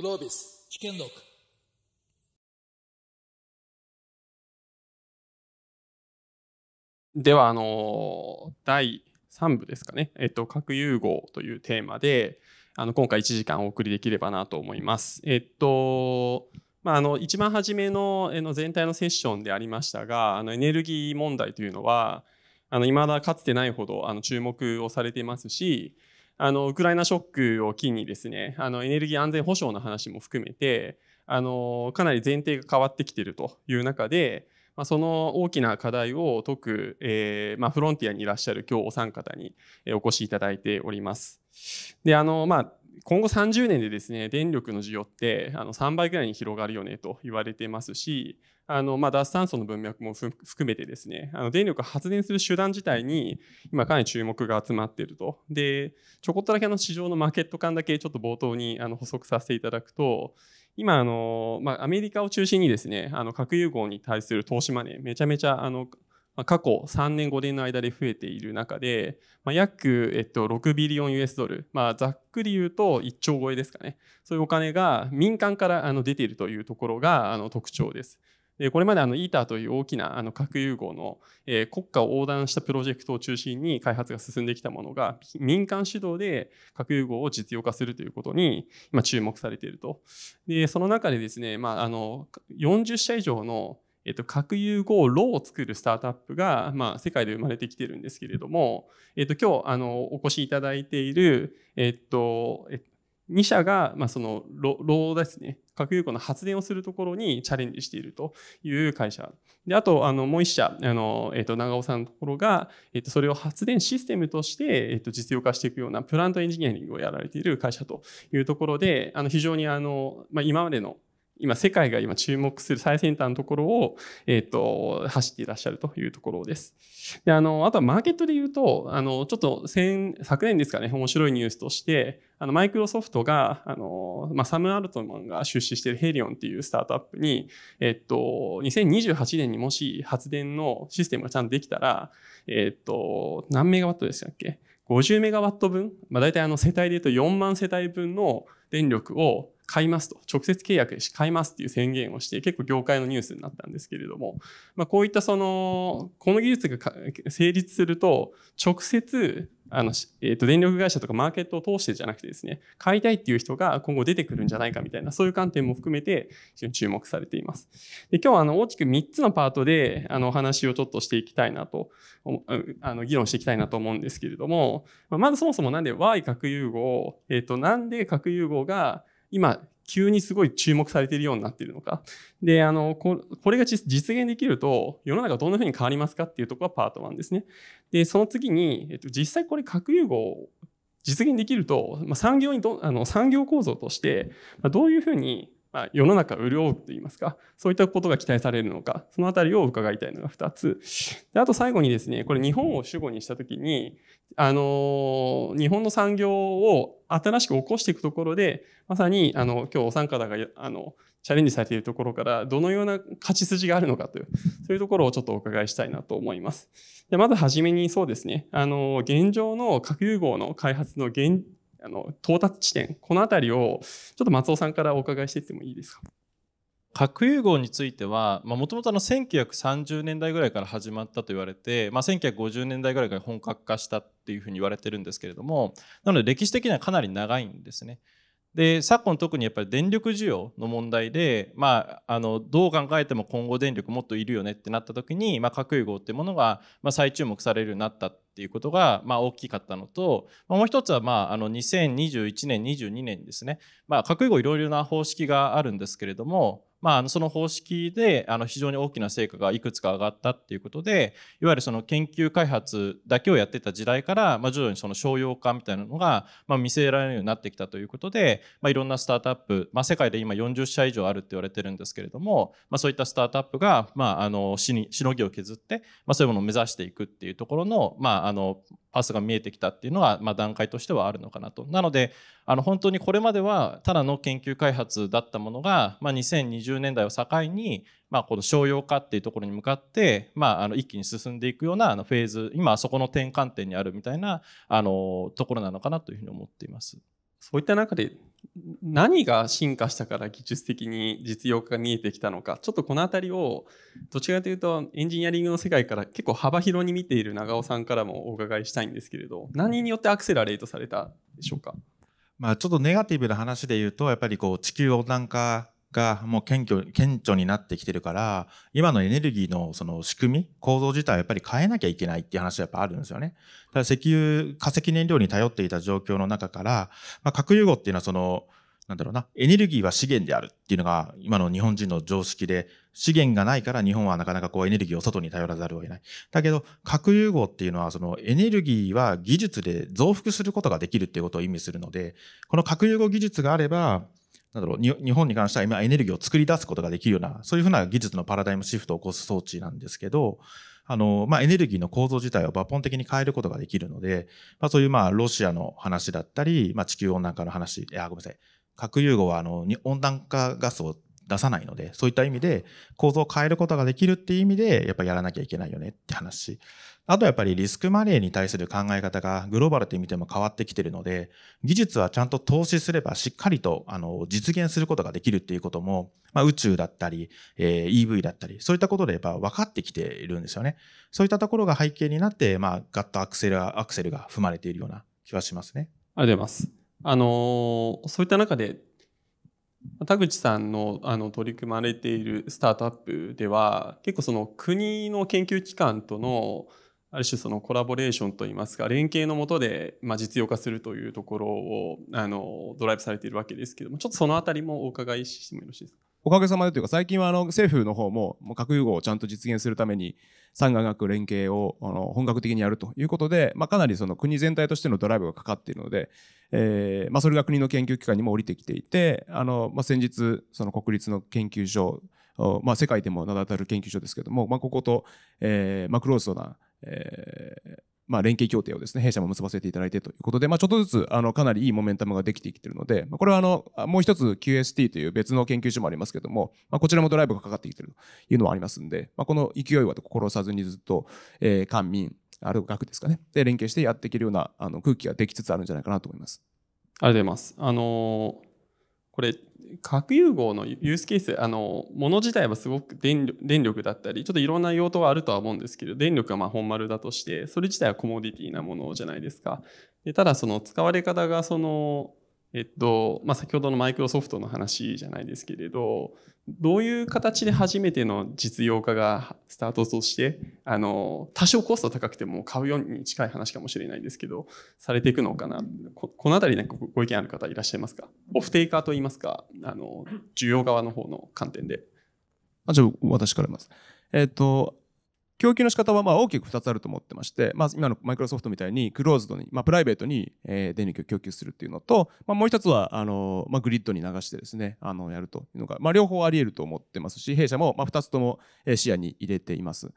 Clovis, c h i c k e n l o k では、あの、第3部ですかね。えっと、核融合というテーマで、あの、今回1時間お送りできればなと思います。えっと、まあ、あの一番初めのの全体のセッションでありましたがあのエネルギー問題というのはあのだかつてないほどあの注目をされていますしあのウクライナショックを機にですねあのエネルギー安全保障の話も含めてあのかなり前提が変わってきているという中で、まあ、その大きな課題を解く、えーまあ、フロンティアにいらっしゃる今日お三方にお越しいただいております。であのまあ今後30年でですね電力の需要ってあの3倍ぐらいに広がるよねと言われてますしあの、ま脱炭素の文脈も含めてですねあの電力発電する手段自体に今かなり注目が集まっているとでちょこっとだけの市場のマーケット感だけちょっと冒頭にあの補足させていただくと今あの、まアメリカを中心にですねあの核融合に対する投資マネーめちゃめちゃあのまあ、過去3年、5年の間で増えている中で、まあ、約、えっと、6ビリオン US ドル、まあ、ざっくり言うと1兆超えですかね、そういうお金が民間からあの出ているというところがあの特徴です。でこれまであの i t e という大きなあの核融合の、え国家を横断したプロジェクトを中心に開発が進んできたものが民間主導で核融合を実用化するということに今注目されていると。でその中でですね、まあ、あの40社以上のえっと、核融合炉を作るスタートアップが、まあ、世界で生まれてきてるんですけれども、えっと、今日あのお越しいただいている、えっと、2社が、まあ、その炉ですね核融合の発電をするところにチャレンジしているという会社であとあのもう1社あの、えっと、長尾さんのところが、えっと、それを発電システムとして、えっと、実用化していくようなプラントエンジニアリングをやられている会社というところであの非常にあの、まあ、今までの今世界が今注目する最先端のところを、えっ、ー、と、走っていらっしゃるというところです。で、あの、あとはマーケットで言うと、あの、ちょっと先、昨年ですかね、面白いニュースとして、あの、マイクロソフトが、あの、まあ、サム・アルトマンが出資しているヘリオンっていうスタートアップに、えっと、2028年にもし発電のシステムがちゃんとできたら、えっと、何メガワットでしたっけ50メガワット分、まあ、大体あの世帯で言うと4万世帯分の電力を買いますと、直接契約し買いますっていう宣言をして、結構業界のニュースになったんですけれども、まあ、こういったその、この技術が成立すると、直接、あの、えっ、ー、と、電力会社とかマーケットを通してじゃなくてですね、買いたいっていう人が今後出てくるんじゃないかみたいな、そういう観点も含めて、非常に注目されています。で、今日はあの、大きく3つのパートで、あの、お話をちょっとしていきたいなと、あの、議論していきたいなと思うんですけれども、まずそもそもなんで Y 核融合、えっ、ー、と、なんで核融合が、今、急にすごい注目されているようになっているのか。で、あの、これが実現できると、世の中どんなふうに変わりますかっていうところがパート1ですね。で、その次に、えっと、実際これ核融合を実現できると、まあ、産業にど、あの、産業構造として、まあ、どういうふうにまあ、世の中潤うといいますか、そういったことが期待されるのか、そのあたりを伺いたいのが2つ。であと最後にですね、これ日本を主語にしたときに、あの、日本の産業を新しく起こしていくところで、まさに、あの、今日お三方が、あの、チャレンジされているところから、どのような勝ち筋があるのかという、そういうところをちょっとお伺いしたいなと思います。でまずはじめにそうですね、あの、現状の核融合の開発の現あの到達地点この辺りをちょっと松尾さんからお伺いしていってもいいですか核融合についてはもともと1930年代ぐらいから始まったと言われて、まあ、1950年代ぐらいから本格化したっていうふうに言われてるんですけれどもなので歴史的にはかなり長いんですね。で昨今特にやっぱり電力需要の問題で、まあ、あのどう考えても今後電力もっといるよねってなった時に、まあ、核融合っていうものが、まあ、再注目されるようになったっていうことが、まあ、大きかったのと、まあ、もう一つは、まあ、あの2021年22年ですね、まあ、核融合いろいろな方式があるんですけれどもまあ、その方式であの非常に大きな成果がいくつか上がったっていうことでいわゆるその研究開発だけをやってた時代から、まあ、徐々にその商用化みたいなのが、まあ、見据えられるようになってきたということで、まあ、いろんなスタートアップ、まあ、世界で今40社以上あるって言われてるんですけれども、まあ、そういったスタートアップが、まあ、あのしにしのぎを削って、まあ、そういうものを目指していくっていうところの,、まあ、あのパスが見えてきたっていうのは、まあ、段階としてはあるのかなと。なのであの本当にこれまではただの研究開発だったものが、まあ、2020年代を境に、まあ、この商用化っていうところに向かって、まあ、あの一気に進んでいくようなあのフェーズ今そこの転換点にあるみたいなあのところなのかなというふうに思っています。そういった中で何が進化したから技術的に実用化が見えてきたのかちょっとこの辺りをどちらかというとエンジニアリングの世界から結構幅広に見ている長尾さんからもお伺いしたいんですけれど何によってアクセラレートされたでしょうかまあ、ちょっとネガティブな話で言うと、やっぱりこう地球温暖化がもう顕著顕著になってきてるから、今のエネルギーのその仕組み、構造自体はやっぱり変えなきゃいけないっていう話はやっぱあるんですよね。だから石油、化石燃料に頼っていた状況の中から、まあ、核融合っていうのはその、なんだろうな、エネルギーは資源であるっていうのが、今の日本人の常識で、資源がないから日本はなかなかこうエネルギーを外に頼らざるを得ない。だけど、核融合っていうのは、そのエネルギーは技術で増幅することができるっていうことを意味するので、この核融合技術があれば、なんだろう、日本に関しては今エネルギーを作り出すことができるような、そういうふうな技術のパラダイムシフトを起こす装置なんですけど、あの、まあ、エネルギーの構造自体を抜本的に変えることができるので、まあ、そういうまあ、ロシアの話だったり、まあ、地球温暖化の話、いや、ごめんなさい、核融合はあの温暖化ガスを出さないのでそういった意味で構造を変えることができるっていう意味でやっぱやらなきゃいけないよねって話あとやっぱりリスクマネーに対する考え方がグローバルって見ても変わってきてるので技術はちゃんと投資すればしっかりとあの実現することができるっていうことも、まあ、宇宙だったり、えー、EV だったりそういったことでやっぱ分かってきているんですよねそういったところが背景になって、まあ、ガッとアクセルアクセルが踏まれているような気はしますねありがとうございますあのそういった中で田口さんのあの取り組まれているスタートアップでは結構その国の研究機関とのある種そのコラボレーションといいますか連携のもとで、まあ、実用化するというところをあのドライブされているわけですけどもちょっとその辺りもお伺いしてもよろしいですかおかげさまでというか、最近はあの政府の方も核融合をちゃんと実現するために、産学連携をあの本格的にやるということで、まあ、かなりその国全体としてのドライブがかかっているので、えーまあ、それが国の研究機関にも降りてきていて、あのまあ、先日、その国立の研究所、まあ、世界でも名だたる研究所ですけども、まあ、ここと、えーまあ、クローズドな、えー、まあ、連携協定をですね、弊社も結ばせていただいてということで、まあ、ちょっとずつ、あの、かなりいいモメンタムができてきているので、まあ、これはあの、もう一つ QST という別の研究所もありますけども、まあ、こちらもドライブがかかってきているというのはありますんで、まあ、この勢いは心さずにずっと、えー、官民、ある学ですかね、で連携してやっていけるようなあの空気ができつつあるんじゃないかなと思います。ありがとうございます。あのーこれ核融合のユースケースあのもの自体はすごく電力だったりちょっといろんな用途はあるとは思うんですけど電力はま本丸だとしてそれ自体はコモディティなものじゃないですかでただその使われ方がそのえっとまあ、先ほどのマイクロソフトの話じゃないですけれどどういう形で初めての実用化がスタートとしてあの多少コスト高くても買うように近い話かもしれないんですけどされていくのかなここの辺りなんかご意見ある方いらっしゃいますかオフテイカーといいますかあの需要側の方の観点であじゃあ私から言いますえっ、ー、と供給の仕方はまあ大きく2つあると思ってまして、まあ、今のマイクロソフトみたいにクローズドに、まあ、プライベートに、え電力を供給するっていうのと、まあ、もう1つはあの、まあ、グリッドに流してですねあのやるというのが、まあ、両方あり得ると思ってますし弊社もまあ2つとも視野に入れています。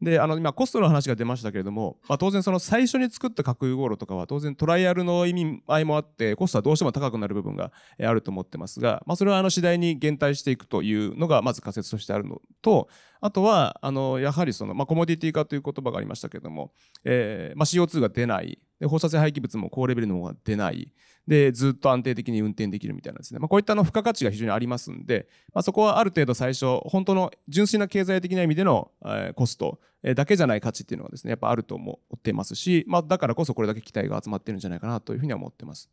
であの今コストの話が出ましたけれども、まあ、当然その最初に作った核融合炉とかは当然トライアルの意味合いもあってコストはどうしても高くなる部分があると思ってますが、まあ、それはあの次第に減退していくというのがまず仮説としてあるのとあとはあのやはりその、まあ、コモディティ化という言葉がありましたけれども、えーまあ、CO2 が出ないで放射性廃棄物も高レベルのものが出ないでずっと安定的に運転できるみたいなんですね、まあ、こういったの付加価値が非常にありますんで、まあ、そこはある程度最初本当の純粋な経済的な意味での、えー、コストだけじゃない価値っていうのがですねやっぱあると思ってますし、まあ、だからこそこれだけ期待が集まってるんじゃないかなというふうには思ってます。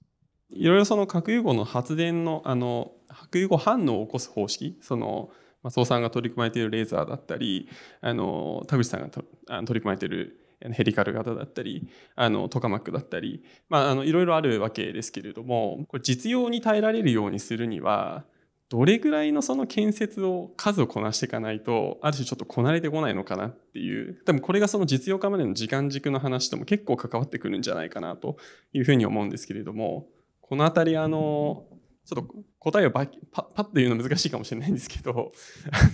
いろいろその核融合の発電のあの核融合反応を起こす方式その総さんが取り組まれているレーザーだったりあの田口さんがとあの取り組まれているヘリカル型だったりあのトカマックだったり、まあ、あのいろいろあるわけですけれどもこれ実用に耐えられるようにするにはどれぐらいのその建設を数をこなしていかないとある種ちょっとこなれてこないのかなっていう多分これがその実用化までの時間軸の話とも結構関わってくるんじゃないかなというふうに思うんですけれどもこの辺りあのちょっと答えをパパッと言うの難しいかもしれないんですけど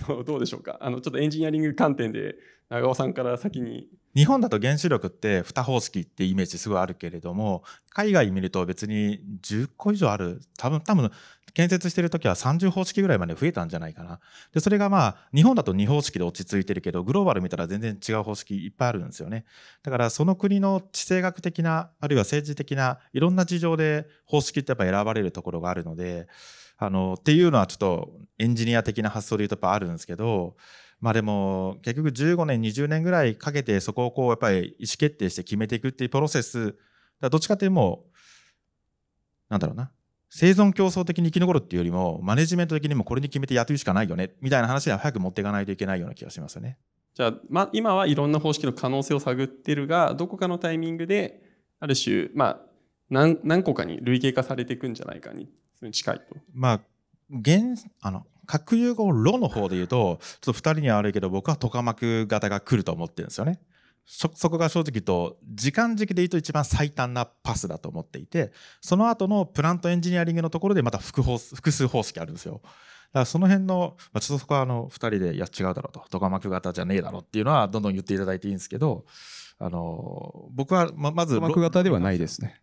あのどうでしょうかあのちょっとエンジニアリング観点で長尾さんから先に日本だと原子力って2方式ってイメージすごいあるけれども海外見ると別に10個以上ある多分多分建設してる時は30方式ぐらいまで増えたんじゃないかなでそれがまあ日本だと2方式で落ち着いてるけどグローバル見たら全然違う方式いっぱいあるんですよねだからその国の地政学的なあるいは政治的ないろんな事情で方式ってやっぱ選ばれるところがあるのであのっていうのはちょっとエンジニア的な発想で言うとやっぱあるんですけどまあでも結局15年20年ぐらいかけてそこをこうやっぱり意思決定して決めていくっていうプロセスだどっちかっていうともなんだろうな生存競争的に生き残るっていうよりもマネジメント的にもこれに決めてやってるしかないよねみたいな話は早く持っていかないといけないような気がしますよね。じゃあ、まあ、今はいろんな方式の可能性を探ってるがどこかのタイミングである種、まあ、何何個かに類型化されていくんじゃないかに近いと。まあ現あの核融合炉の方で言うと、ちょっと2人には悪いけど、僕はトカ膜型が来ると思ってるんですよね。そこが正直言うと時間軸で言うと一番最短なパスだと思っていてその後のプラントエンジニアリングのところでまた複数方式あるんですよだからその辺の、まあ、ちょっとそこはあの2人で「いや違うだろ」うと「ドカマク型じゃねえだろ」っていうのはどんどん言っていただいていいんですけどあの僕はままずトカク型ではないですね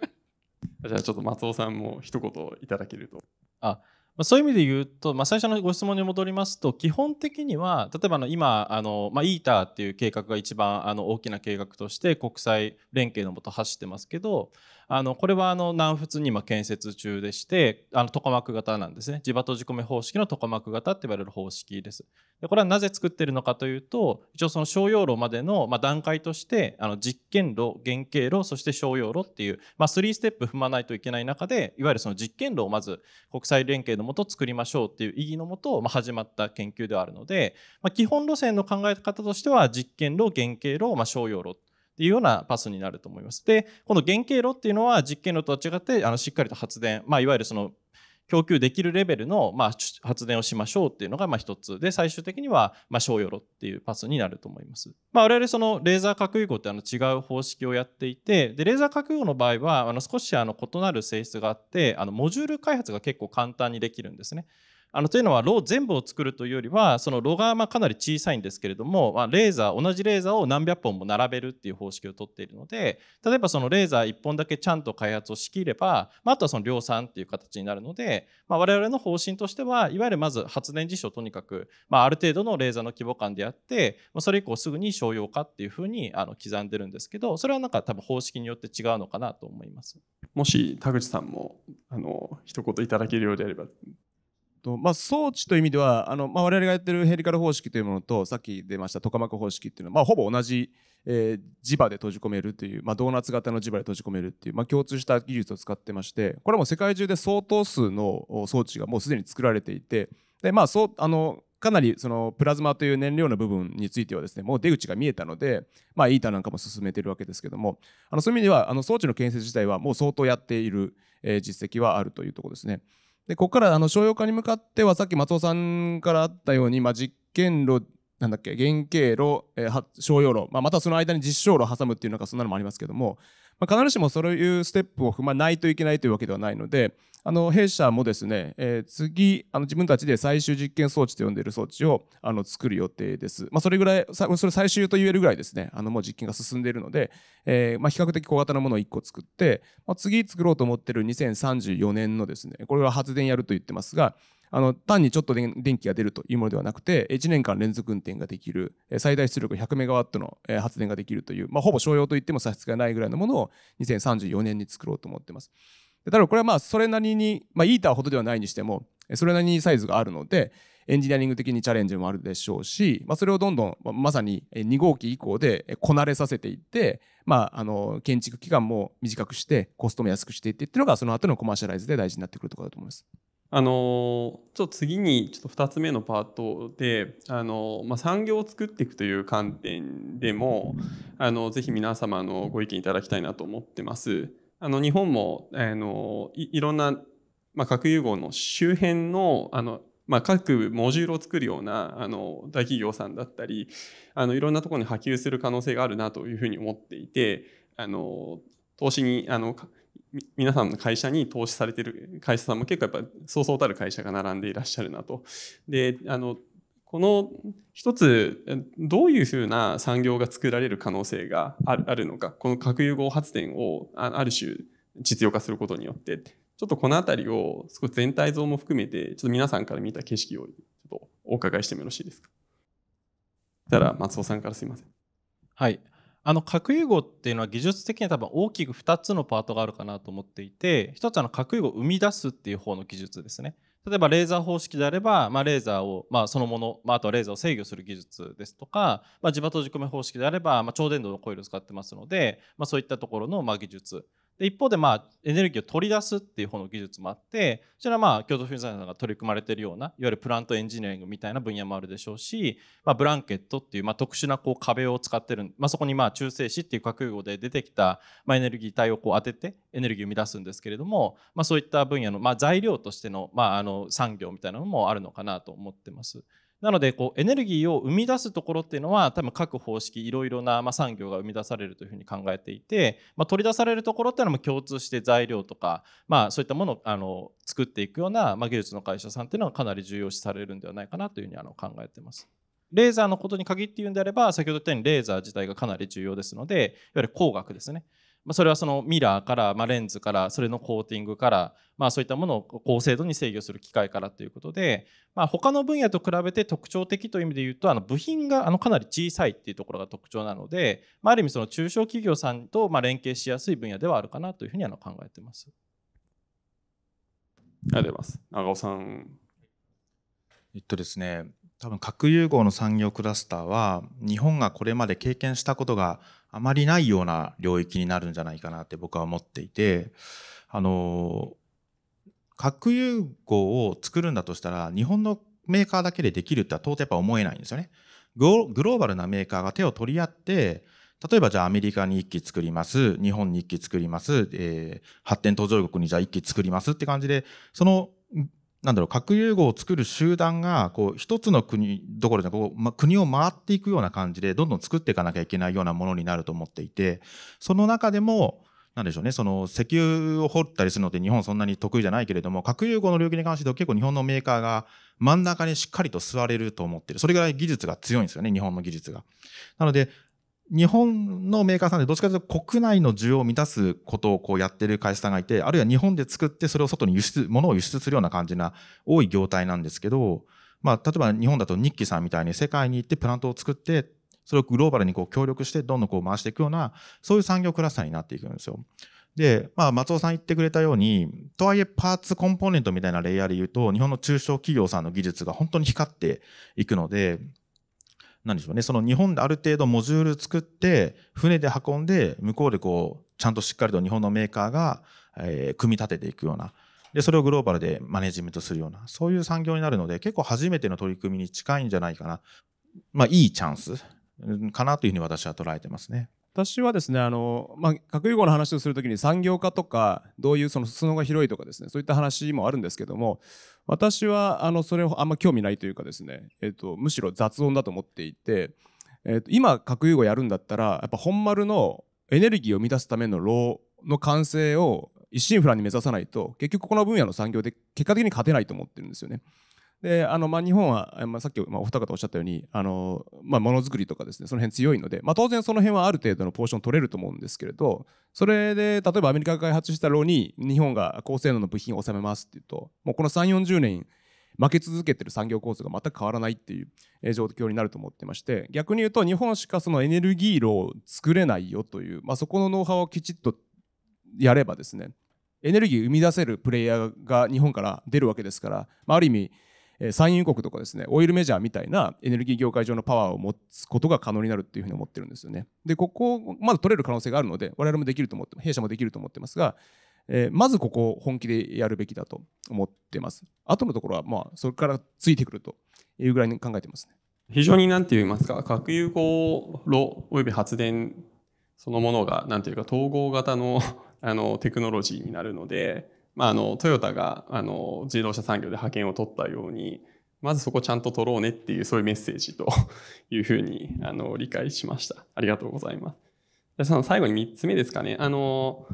じゃあちょっと松尾さんも一言いただけるとあまあ、そういう意味で言うと、まあ、最初のご質問に戻りますと基本的には例えばの今あの、まあ、イーターっていう計画が一番あの大きな計画として国際連携のもと走ってますけどあのこれはあの南仏に今建設中でしてあのトカマク型なんですね地場閉じ込め方式のトカマク型って言われる方式ですでこれはなぜ作ってるのかというと一応その商用路までの、ま段階としてあの実験路原型路そして商用路っていう、まあ、3ステップ踏まないといけない中でいわゆるその実験路をまず国際連携のもと作りましょうっていう意義のもと、ま始まった研究ではあるので、まあ、基本路線の考え方としては実験路原型路、まあ、商用路っていうようなパスになると思います。で、この原型炉っていうのは実験炉とは違って、あのしっかりと発電、まあ、いわゆるその供給できるレベルの、まあ、発電をしましょうっていうのが、まあ、一つで最終的には、まあ、小ヨっていうパスになると思います、まあ、我々そのレーザー核融合ってあの違う方式をやっていてでレーザー核融合の場合はあの少しあの異なる性質があってあのモジュール開発が結構簡単にできるんですねあのというのは炉全部を作るというよりはその炉がまあかなり小さいんですけれども、まあ、レーザー同じレーザーを何百本も並べるっていう方式をとっているので例えばそのレーザー1本だけちゃんと開発を仕切れば、まあ、あとはその量産っていう形になるので、まあ、我々の方針としてはいわゆるまず発電実証とにかく、まあ、ある程度のレーザーの規模感であって、まあ、それ以降すぐに商用化っていうふうにあの刻んでるんですけどそれはなんか多分方式によって違うのかなと思います。もし田口さんもあの一言いただけるようであればとまあ、装置という意味ではあの、まあ、我々がやってるヘリカル方式というものとさっき出ましたトカマク方式っていうのは、まあ、ほぼ同じ、えー、磁場で閉じ込めるという、まあ、ドーナツ型の磁場で閉じ込めるっていう、まあ、共通した技術を使ってましてこれはもう世界中で相当数の装置がもうすでに作られていてで、まあ、そうあのかなりそのプラズマという燃料の部分についてはですねもう出口が見えたので、まあ、イータなんかも進めてるわけですけどもあのそういう意味ではあの装置の建設自体はもう相当やっている、えー、実績はあるというところですね。で、ここからあの商用化に向かっては、さっき松尾さんからあったように、まあ、実験炉、なんだっけ、原型炉、えー、商用炉、まあ、またその間に実証炉を挟むっていうのんかそんなのもありますけども、まあ、必ずしもそういうステップを踏まないといけないというわけではないのであの弊社もですね、えー、次あの自分たちで最終実験装置と呼んでいる装置をあの作る予定です、まあ、それぐらいそれ最終と言えるぐらいですねあのもう実験が進んでいるので、えー、まあ、比較的小型なものを1個作って、まあ、次作ろうと思っている2034年のですねこれは発電やると言ってますがあの単にちょっと電気が出るというものではなくて1年間連続運転ができる最大出力1 0 0ットの発電ができるという、まあ、ほぼ商用といっても差し支えないぐらいのものを2034年に作ろうと思ってます。ただこれはまあそれなりに、まあ、イーターほどではないにしてもそれなりにサイズがあるのでエンジニアリング的にチャレンジもあるでしょうし、まあ、それをどんどん、まさに2号機以降でこなれさせていって、まあ、あの建築期間も短くしてコストも安くしていってっていうのがその後のコマーシャライズで大事になってくるところだと思います。あのちょっと次にちょっと2つ目のパートで、あのまあ、産業を作っていくという観点でもあのぜひ皆様のご意見いただきたいなと思ってます。あの日本もあのいろんな、まあ、核融合の周辺のあの、まあ、各モジュールを作るようなあの大企業さんだったりあのいろんなところに波及する可能性があるなというふうに思っていてあの投資にあの皆さんの会社に投資されてる会社さんも結構やっぱそうそうたる会社が並んでいらっしゃるなと。であのこの一つどういうふうな産業が作られる可能性があるのかこの核融合発電をある種実用化することによってちょっとこの辺りを少し全体像も含めてちょっと皆さんから見た景色をちょっとお伺いしてもよろしいですか。たら松尾さんからすいません。はい。あの核融合っていうのは技術的には多分大きく2つのパートがあるかなと思っていて1つは核融合を生み出すっていう方の技術ですね例えばレーザー方式であれば、まあ、レーザーを、まあ、そのもの、まあ、あとはレーザーを制御する技術ですとか、まあ、地場閉じ込め方式であれば、まあ、超電導のコイルを使ってますので、まあ、そういったところの、まあ、技術で一方でまあエネルギーを取り出すっていう方の技術もあってそちらはまあ京都フィンさんが取り組まれてるようないわゆるプラントエンジニアリングみたいな分野もあるでしょうし、まあ、ブランケットっていうまあ特殊なこう壁を使ってる、まあ、そこにまあ中性子っていう核融合で出てきたまあエネルギー体をこう当ててエネルギーを生み出すんですけれども、まあ、そういった分野のまあ材料としてのまああの産業みたいなのもあるのかなと思ってます。なのでこうエネルギーを生み出すところっていうのは多分各方式いろいろなま産業が生み出されるというふうに考えていてま取り出されるところっていうのも共通して材料とかまあそういったものをあの作っていくようなま技術の会社さんっていうのはかなり重要視されるんではないかなというふうにあの考えてます。レーザーのことに限って言うんであれば先ほど言ったようにレーザー自体がかなり重要ですのでいわゆる工学ですねまあ、それはそのミラーから、まあ、レンズからそれのコーティングから、まあ、そういったものを高精度に制御する機械からということで、まあ、他の分野と比べて特徴的という意味で言うとあの部品があのかなり小さいっていうところが特徴なので、まあ、ある意味その中小企業さんとまあ連携しやすい分野ではあるかなというふうにあの考えてます。ありがとうございます。長尾さん。えっとですね、多分核融合の産業クラスターは日本がこれまで経験したことがあまりないような領域になるんじゃないかなって僕は思っていてあの核融合を作るんだとしたら日本のメーカーだけでできるっては到底やっぱ思えないんですよね。グローバルなメーカーが手を取り合って例えばじゃあアメリカに1機作ります日本に1機作ります、えー、発展途上国にじゃあ1機作りますって感じでそのなんだろう核融合を作る集団がこう一つの国どころじゃこう、ま、国を回っていくような感じでどんどん作っていかなきゃいけないようなものになると思っていてその中でもなんでしょうねその石油を掘ったりするのって日本そんなに得意じゃないけれども核融合の領域に関しては結構日本のメーカーが真ん中にしっかりと座れると思ってるそれぐらい技術が強いんですよね日本の技術が。なので日本のメーカーさんでどっちかというと国内の需要を満たすことをこうやってる会社さんがいて、あるいは日本で作ってそれを外に輸出、物を輸出するような感じな多い業態なんですけど、まあ、例えば日本だと日記さんみたいに世界に行ってプラントを作って、それをグローバルにこう協力してどんどんこう回していくような、そういう産業クラスターになっていくんですよ。で、まあ、松尾さん言ってくれたように、とはいえパーツコンポーネントみたいなレイヤーで言うと、日本の中小企業さんの技術が本当に光っていくので、何でしょうね、その日本である程度モジュール作って、船で運んで、向こうでこう、ちゃんとしっかりと日本のメーカーが、えー、組み立てていくような。で、それをグローバルでマネジメントするような、そういう産業になるので、結構初めての取り組みに近いんじゃないかな。まあ、いいチャンスかなというふうに私は捉えてますね。私はですねあの、まあ、核融合の話をするときに産業化とかどういうその裾野が広いとかですねそういった話もあるんですけども私はあのそれをあんま興味ないというかですね、えーと、むしろ雑音だと思っていて、えーと、と今核融合やるんだったらやっぱ本丸のエネルギーを生み出すための炉の完成を一心不乱に目指さないと結局この分野の産業で結果的に勝てないと思ってるんですよね。であのまあ、日本は、まあ、さっきまあお二方おっしゃったようにあの、まあ、ものづくりとかですねその辺強いので、まあ、当然その辺はある程度のポーション取れると思うんですけれどそれで例えばアメリカが開発した炉に日本が高性能の部品を納めますっていうともうこの3 4 0年負け続けてる産業構造が全く変わらないっていう状況になると思ってまして逆に言うと日本しかそのエネルギー炉を作れないよという、まあ、そこのノウハウをきちっとやればですねエネルギーを生み出せるプレイヤーが日本から出るわけですから、まあ、ある意味産油国とかですねオイルメジャーみたいなエネルギー業界上のパワーを持つことが可能になるっていうふうに思ってるんですよね。でここまだ取れる可能性があるので我々もできると思って弊社もできると思ってますが、えー、まずここを本気でやるべきだと思ってます。後のところはまあそれからついてくるというぐらいに考えてますね。非常に何て言いますか核融合炉および発電そのものが何ていうか統合型のあのテクノロジーになるのでまあ、あのトヨタがあの自動車産業で派遣を取ったようにまずそこちゃんと取ろうねっていうそういうメッセージと いうふうにあの理解しました。ありがとうございます。でその最後に3つ目ですかね。あの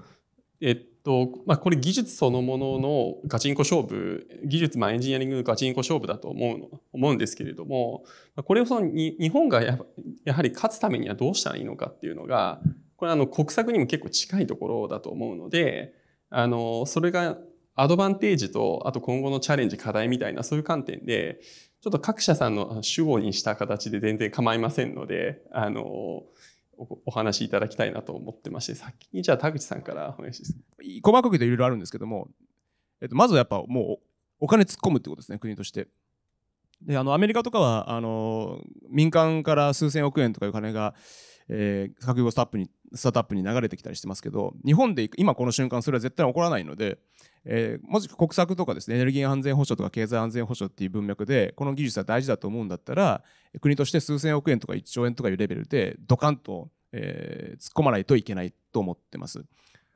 えっとまあ、これ技術そのもののガチンコ勝負技術、まあ、エンジニアリングのガチンコ勝負だと思う思うんですけれどもこれをそのに日本がややはり勝つためにはどうしたらいいのかっていうのがこれあの国策にも結構近いところだと思うのであの、それがアドバンテージと、あと今後のチャレンジ、課題みたいな、そういう観点で、ちょっと各社さんの主語にした形で全然構いませんので、あの、お話いただきたいなと思ってまして、先にじゃあ田口さんからお願いします。細かく言うといろいろあるんですけども、えっと、まずやっぱもうお金突っ込むってことですね、国として。で、あの、アメリカとかは、あの、民間から数千億円とかいう金が、えー、核融合スタップにスタートアップに流れてきたりしてますけど日本で今この瞬間それは絶対起こらないので、えー、もし国策とかですねエネルギー安全保障とか経済安全保障っていう文脈でこの技術は大事だと思うんだったら国として数千億円とか1兆円とかいうレベルでドカンと、えー、突っ込まないといけないと思ってます。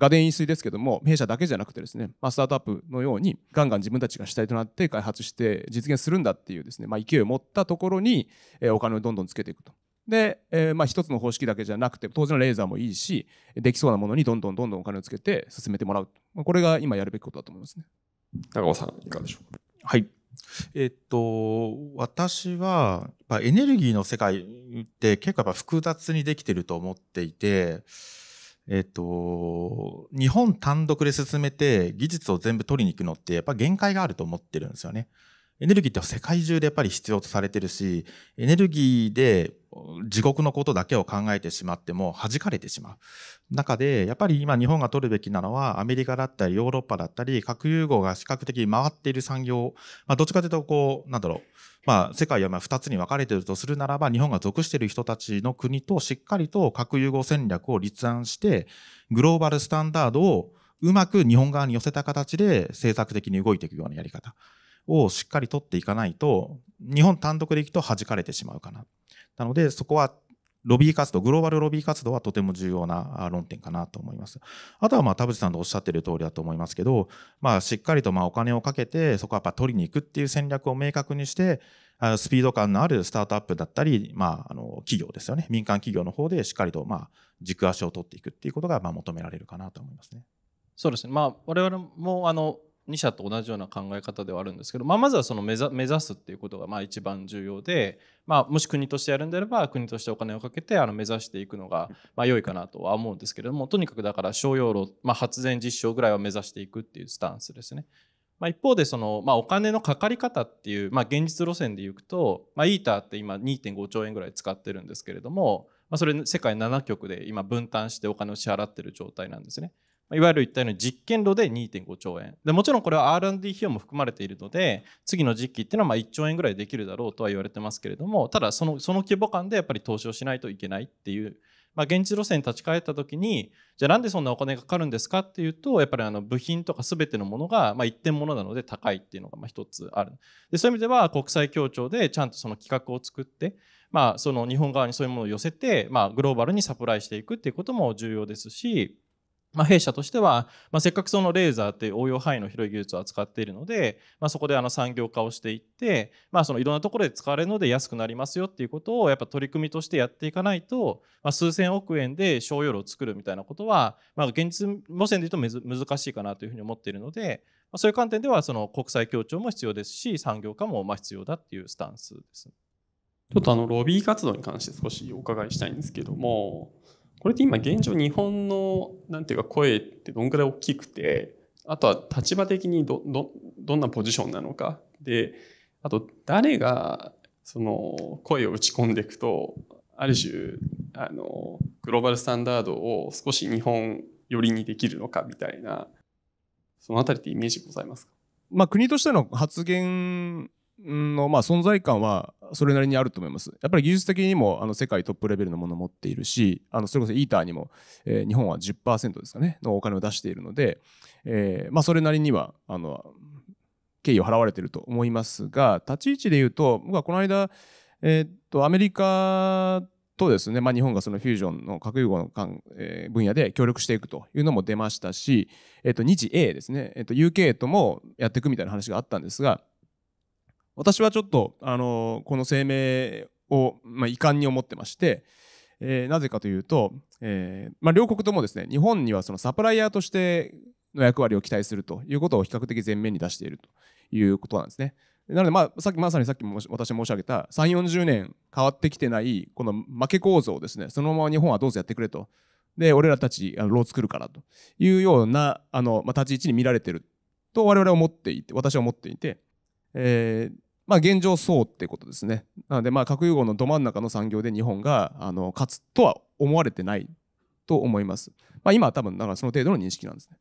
ガデン飲水ですけども、弊社だけじゃなくてですね、まあ、スタートアップのように、ガンガン自分たちが主体となって開発して実現するんだっていうですね、まあ、勢いを持ったところに、えー、お金をどんどんつけていくと。で、えー、まあ一つの方式だけじゃなくて当然レーザーもいいしできそうなものにどんどんどんどんお金をつけて進めてもらう、まあ、これが今やるべきことだと思いますね高尾さんいかがでしょうかはいえー、っと私はエネルギーの世界って結構やっぱ複雑にできてると思っていて、えっと、日本単独で進めて技術を全部取りに行くのってやっぱ限界があると思ってるんですよね。エネルギーって世界中でやっぱり必要とされてるし、エネルギーで地獄のことだけを考えてしまっても弾かれてしまう。中で、やっぱり今日本が取るべきなのは、アメリカだったり、ヨーロッパだったり、核融合が比較的回っている産業、まあ、どっちかというと、こう、なんだろう、まあ、世界はまあ2つに分かれているとするならば、日本が属している人たちの国としっかりと核融合戦略を立案して、グローバルスタンダードをうまく日本側に寄せた形で政策的に動いていくようなやり方。をしっかり取っていかないと、日本単独でいくと弾かれてしまうかな。なので、そこはロビー活動、グローバルロビー活動はとても重要な論点かなと思います。あとは、まあ、田淵さんとおっしゃっている通りだと思いますけど、まあ、しっかりとまあお金をかけて、そこはやっぱ取りに行くっていう戦略を明確にして、スピード感のあるスタートアップだったり、まあ、あの企業ですよね、民間企業の方でしっかりとまあ軸足を取っていくっていうことがまあ求められるかなと思いますね。そうですね、まあ、我々もあの2社と同じような考え方ではあるんですけど、まあ、まずはその目指すっていうことがまあ一番重要で、まあ、もし国としてやるんであれば国としてお金をかけてあの目指していくのがまあ良いかなとは思うんですけれどもとにかくだから商用炉、まあ、発電実証ぐらいは目指していくっていうスタンスですね。まあ、一方でその、まあ、お金のかかり方っていう、まあ、現実路線でいくと、まあ、イーターって今2.5兆円ぐらい使ってるんですけれども、まあ、それ世界7局で今分担してお金を支払ってる状態なんですね。いわゆる言ったように実験度で2.5兆円でもちろんこれは R&D 費用も含まれているので次の時期っていうのはまあ1兆円ぐらいできるだろうとは言われてますけれどもただそのその規模感でやっぱり投資をしないといけないっていう、まあ、現地路線に立ち返った時にじゃあなんでそんなお金がかかるんですかっていうとやっぱりあの部品とか全てのものがまあ一点ものなので高いっていうのが一つあるでそういう意味では国際協調でちゃんとその企画を作ってまあその日本側にそういうものを寄せてまあグローバルにサプライしていくっていうことも重要ですしまあ、弊社としては、まあ、せっかくそのレーザーっていう応用範囲の広い技術を扱っているので、まあ、そこであの産業化をしていって、まあ、そのいろんなところで使われるので安くなりますよということをやっぱ取り組みとしてやっていかないと、まあ、数千億円で商用路を作るみたいなことは、まあ、現実無線で言うと難しいかなというふうに思っているので、まあ、そういう観点ではその国際協調も必要ですし産業化もまあ必要だっていうスタンスです、ちょっとあのロビー活動に関して少しお伺いしたいんですけども、これって今現状日本のなんていうか声ってどんぐらい大きくてあとは立場的にどどどんなポジションなのかであと誰がその声を打ち込んでいくとある種あのグローバルスタンダードを少し日本寄りにできるのかみたいなそのあたりってイメージございますかまあ、国としての発言の、まあ、存在感はそれなりにあると思います。やっぱり技術的にもあの世界トップレベルのものを持っているし、あのそれこそイーターにも、えー、日本は10%ですかね、のお金を出しているので、えー、まあ、それなりにはあの敬意を払われていると思いますが、立ち位置で言うと、僕はこの間、えー、っとアメリカとですね、まあ、日本がそのフュージョンの核融合のえー、分野で協力していくというのも出ましたし、えっと日 A ですね、えっと UK ともやっていくみたいな話があったんですが、私はちょっと、あのこの声明を、まあ、遺憾に思ってまして、えー、なぜかというと、えーまあ、両国ともですね日本にはそのサプライヤーとしての役割を期待するということを比較的前面に出しているということなんですね。なので、まあ、さっきまさにさっきも私申し上げた3 4 0年変わってきてないこの負け構造をですねそのまま日本はどうぞやってくれとで俺らたちあの作るからというようなあの、まあ、立ち位置に見られていると我々は思っていて私は思っていて、えー、まあ、現状そうってことですね。なので、まあ、核融合のど真ん中の産業で日本があの勝つとは思われてないと思います。まあ、今は多分だからその程度の認識なんですね。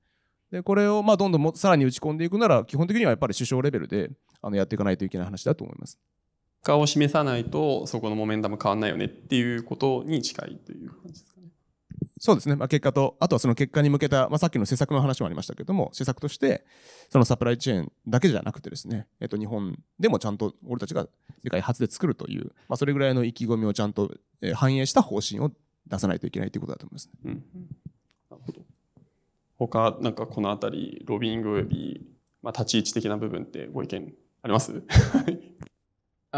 でこれをまあどんどんもさらに打ち込んでいくなら基本的にはやっぱり首相レベルであのやっていかないといけない話だと思います。顔を示さないとそこのモメンタム変わんないよねっていうことに近いという感じですかね。そうですね、まあ、結果と、あとはその結果に向けた、まあ、さっきの施策の話もありましたけども、施策として、そのサプライチェーンだけじゃなくてですね、えっと、日本でもちゃんと俺たちが世界初で作るという、まあ、それぐらいの意気込みをちゃんと反映した方針を出さないといけないということだと思います、ね。うん、なるほど他なんかこの辺りロビング及び、まあ、立ち位置的な部分ってご意見あります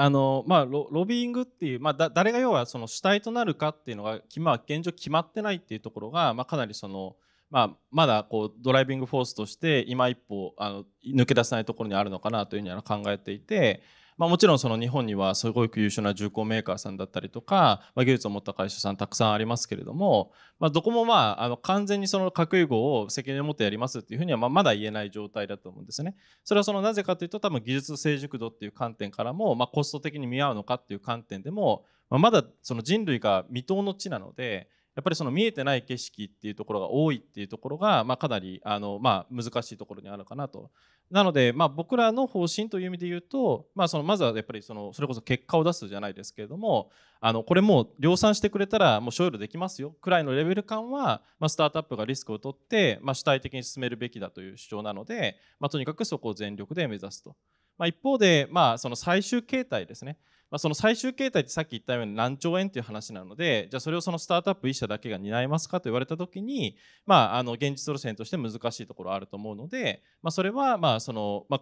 あのまあ、ロロビーイングっていう、まあ、だ誰が要はその主体となるかっていうのが、まあ、現状決まってないっていうところが、まあ、かなりその、まあ、まだこうドライビングフォースとして今一歩あの抜け出せないところにあるのかなというふうには考えていて、まあ、もちろんその日本にはすごく優秀な重工メーカーさんだったりとか、まあ、技術を持った会社さんたくさんありますけれども、まあ、どこもまああの完全にその核融合を責任を持ってやりますっていうふうにはまあまだ言えない状態だと思うんですね。それはそのなぜかというと多分技術成熟度っていう観点からも、まあ、コスト的に見合うのかっていう観点でも、まあ、まだその人類が未踏の地なのでやっぱりその見えてない景色っていうところが多いっていうところが、まあ、かなりあの、まあ、難しいところにあるかなと。なので、まあ、僕らの方針という意味で言うと、まあ、そのまずはやっぱりそのそれこそ結果を出すじゃないですけれどもあのこれもう量産してくれたらもう所有できますよくらいのレベル感は、まあ、スタートアップがリスクを取って、まあ、主体的に進めるべきだという主張なので、まあ、とにかくそこを全力で目指すと。まあ、一方で、まあ、その最終形態ですねまあ、その最終形態ってさっき言ったように何兆円っていう話なのでじゃあそれをそのスタートアップ1社だけが担いますかと言われた時に、まあ、あの現実路線として難しいところあると思うので、まあ、それはまあその、まあ、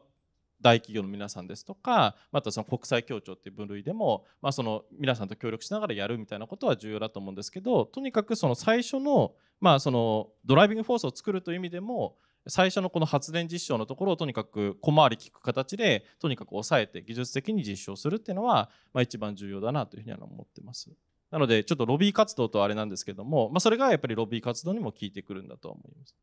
大企業の皆さんですとかまたその国際協調っていう分類でも、まあ、その皆さんと協力しながらやるみたいなことは重要だと思うんですけどとにかくその最初の,、まあそのドライビングフォースを作るという意味でも最初のこの発電実証のところをとにかく小回り利く形でとにかく抑えて技術的に実証するっていうのは、まあ、一番重要だなというふうには思ってます。なのでちょっとロビー活動とあれなんですけども、まあ、それがやっぱりロビー活動にも効いてくるんだと思います。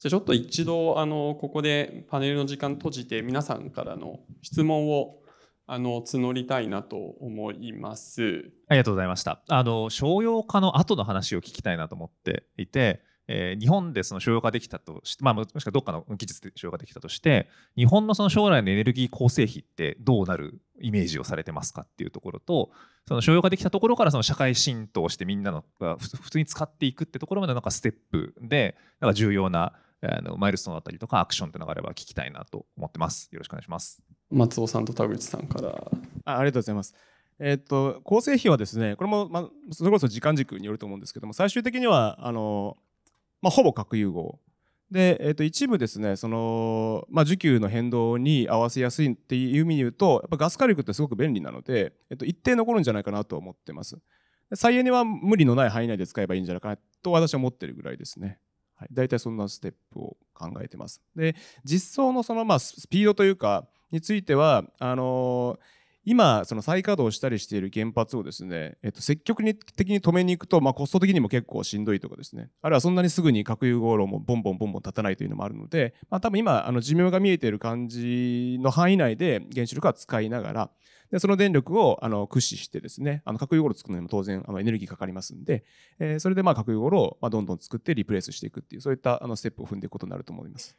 じゃちょっと一度あのここでパネルの時間閉じて皆さんからの質問をあの募りたいなと思います。ありがとうございました。あの商用化の後の話を聞きたいなと思っていて、えー、日本でその商用化できたとして、まあ、もしくはどっかの技術で商用化できたとして日本のその将来のエネルギー構成比ってどうなるイメージをされてますかっていうところとその商用化できたところからその社会浸透してみんなのが普通に使っていくってところまでなんかステップでなんか重要なあのマイルストーンだったりとかアクションってのがあれば聞きたいなと思ってます。よろしくお願いします。松尾さんと田口さんからあ。ありがとうございます。えっと構成費はですねこれも、まあ、それこそ時間軸によると思うんですけども最終的にはあのまあ、ほぼ核融合。で、えー、と一部ですねその、まあ、需給の変動に合わせやすいっていう意味で言うとやっぱガス火力ってすごく便利なので、えー、と一定残るんじゃないかなと思ってます。再エネは無理のない範囲内で使えばいいんじゃないかなと私は思ってるぐらいですね。はい、大体そんなステップを考えてます。で実装のそのまあスピードというかについてはあのー今、その再稼働したりしている原発をですね、えっと、積極的に止めに行くと、まあ、コスト的にも結構しんどいとかですね、あるいはそんなにすぐに核融合炉もボンボンボンボン立たないというのもあるので、まあ、多分今、あの寿命が見えている感じの範囲内で原子力は使いながら、でその電力をあの駆使してですね、あの核融合炉作るのにも当然あのエネルギーかかりますんで、えー、それでまあ核融合炉をまあどんどん作ってリプレイスしていくっていう、そういったあのステップを踏んでいくことになると思います。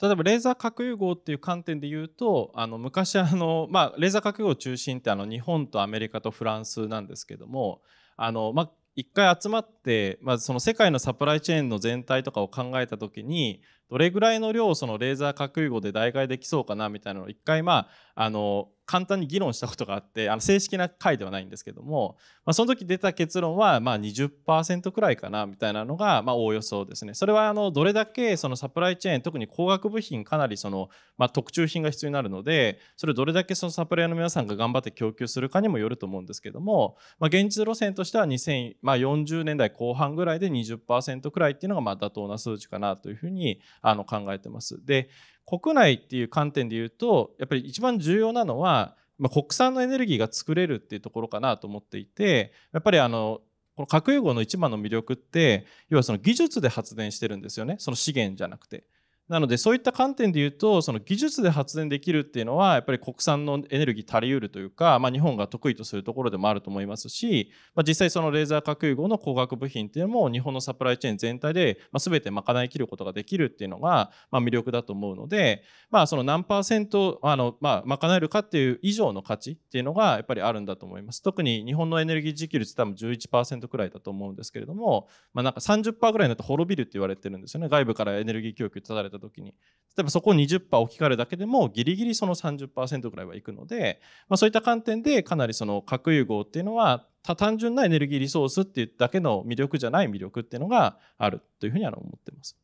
例えばレーザー核融合っていう観点で言うとあの昔あの、まあ、レーザー核融合中心ってあの日本とアメリカとフランスなんですけどもあの、まあ、一回集まって、まあ、その世界のサプライチェーンの全体とかを考えた時にどれぐらいの量をそのレーザー核融合で代替できそうかなみたいなのを一回まああの簡単に議論したことがあってあの正式な回ではないんですけども、まあ、その時出た結論はまあ20%くらいかなみたいなのがまあおおよそですねそれはあのどれだけそのサプライチェーン特に工学部品かなりそのまあ特注品が必要になるのでそれをどれだけそのサプライヤーの皆さんが頑張って供給するかにもよると思うんですけども、まあ、現実路線としては2040年代後半ぐらいで20%くらいっていうのがまあ妥当な数値かなというふうにあの考えてます。で国内っていう観点で言うとやっぱり一番重要なのは、まあ、国産のエネルギーが作れるっていうところかなと思っていてやっぱりあのこの核融合の一番の魅力って要はその技術で発電してるんですよねその資源じゃなくて。なのでそういった観点で言うとその技術で発電できるっていうのはやっぱり国産のエネルギー足りうるというか、まあ、日本が得意とするところでもあると思いますし、まあ、実際そのレーザー核融合の工学部品っていうのも日本のサプライチェーン全体でまあ全て賄い切ることができるっていうのがまあ魅力だと思うので、まあ、その何パーセントあの、まあ賄えるかっていう以上の価値っていうのがやっぱりあるんだと思います。特に日本のエネルギー自給率多分11%くらいだと思うんですけれども、まあなんか30%ぐらいになると滅びるって言われてるんですよね外部からエネルギー供給た時に例えばそこ20%置き換えるだけでもギリギリその30%ぐらいはいくので、まあ、そういった観点でかなりその核融合っていうのは単純なエネルギーリソースっていうだけの魅力じゃない魅力っていうのがあるというふうには思ってます。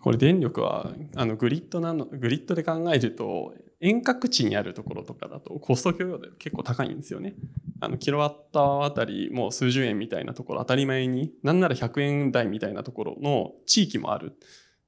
これ電力はあのグリッドなのグリッドで考えると遠隔地にあるところとかだとコスト許容で結構高いんですよね。あのキロワットあたりもう数十円みたいなところ当たり前になんなら100円台みたいなところの地域もある。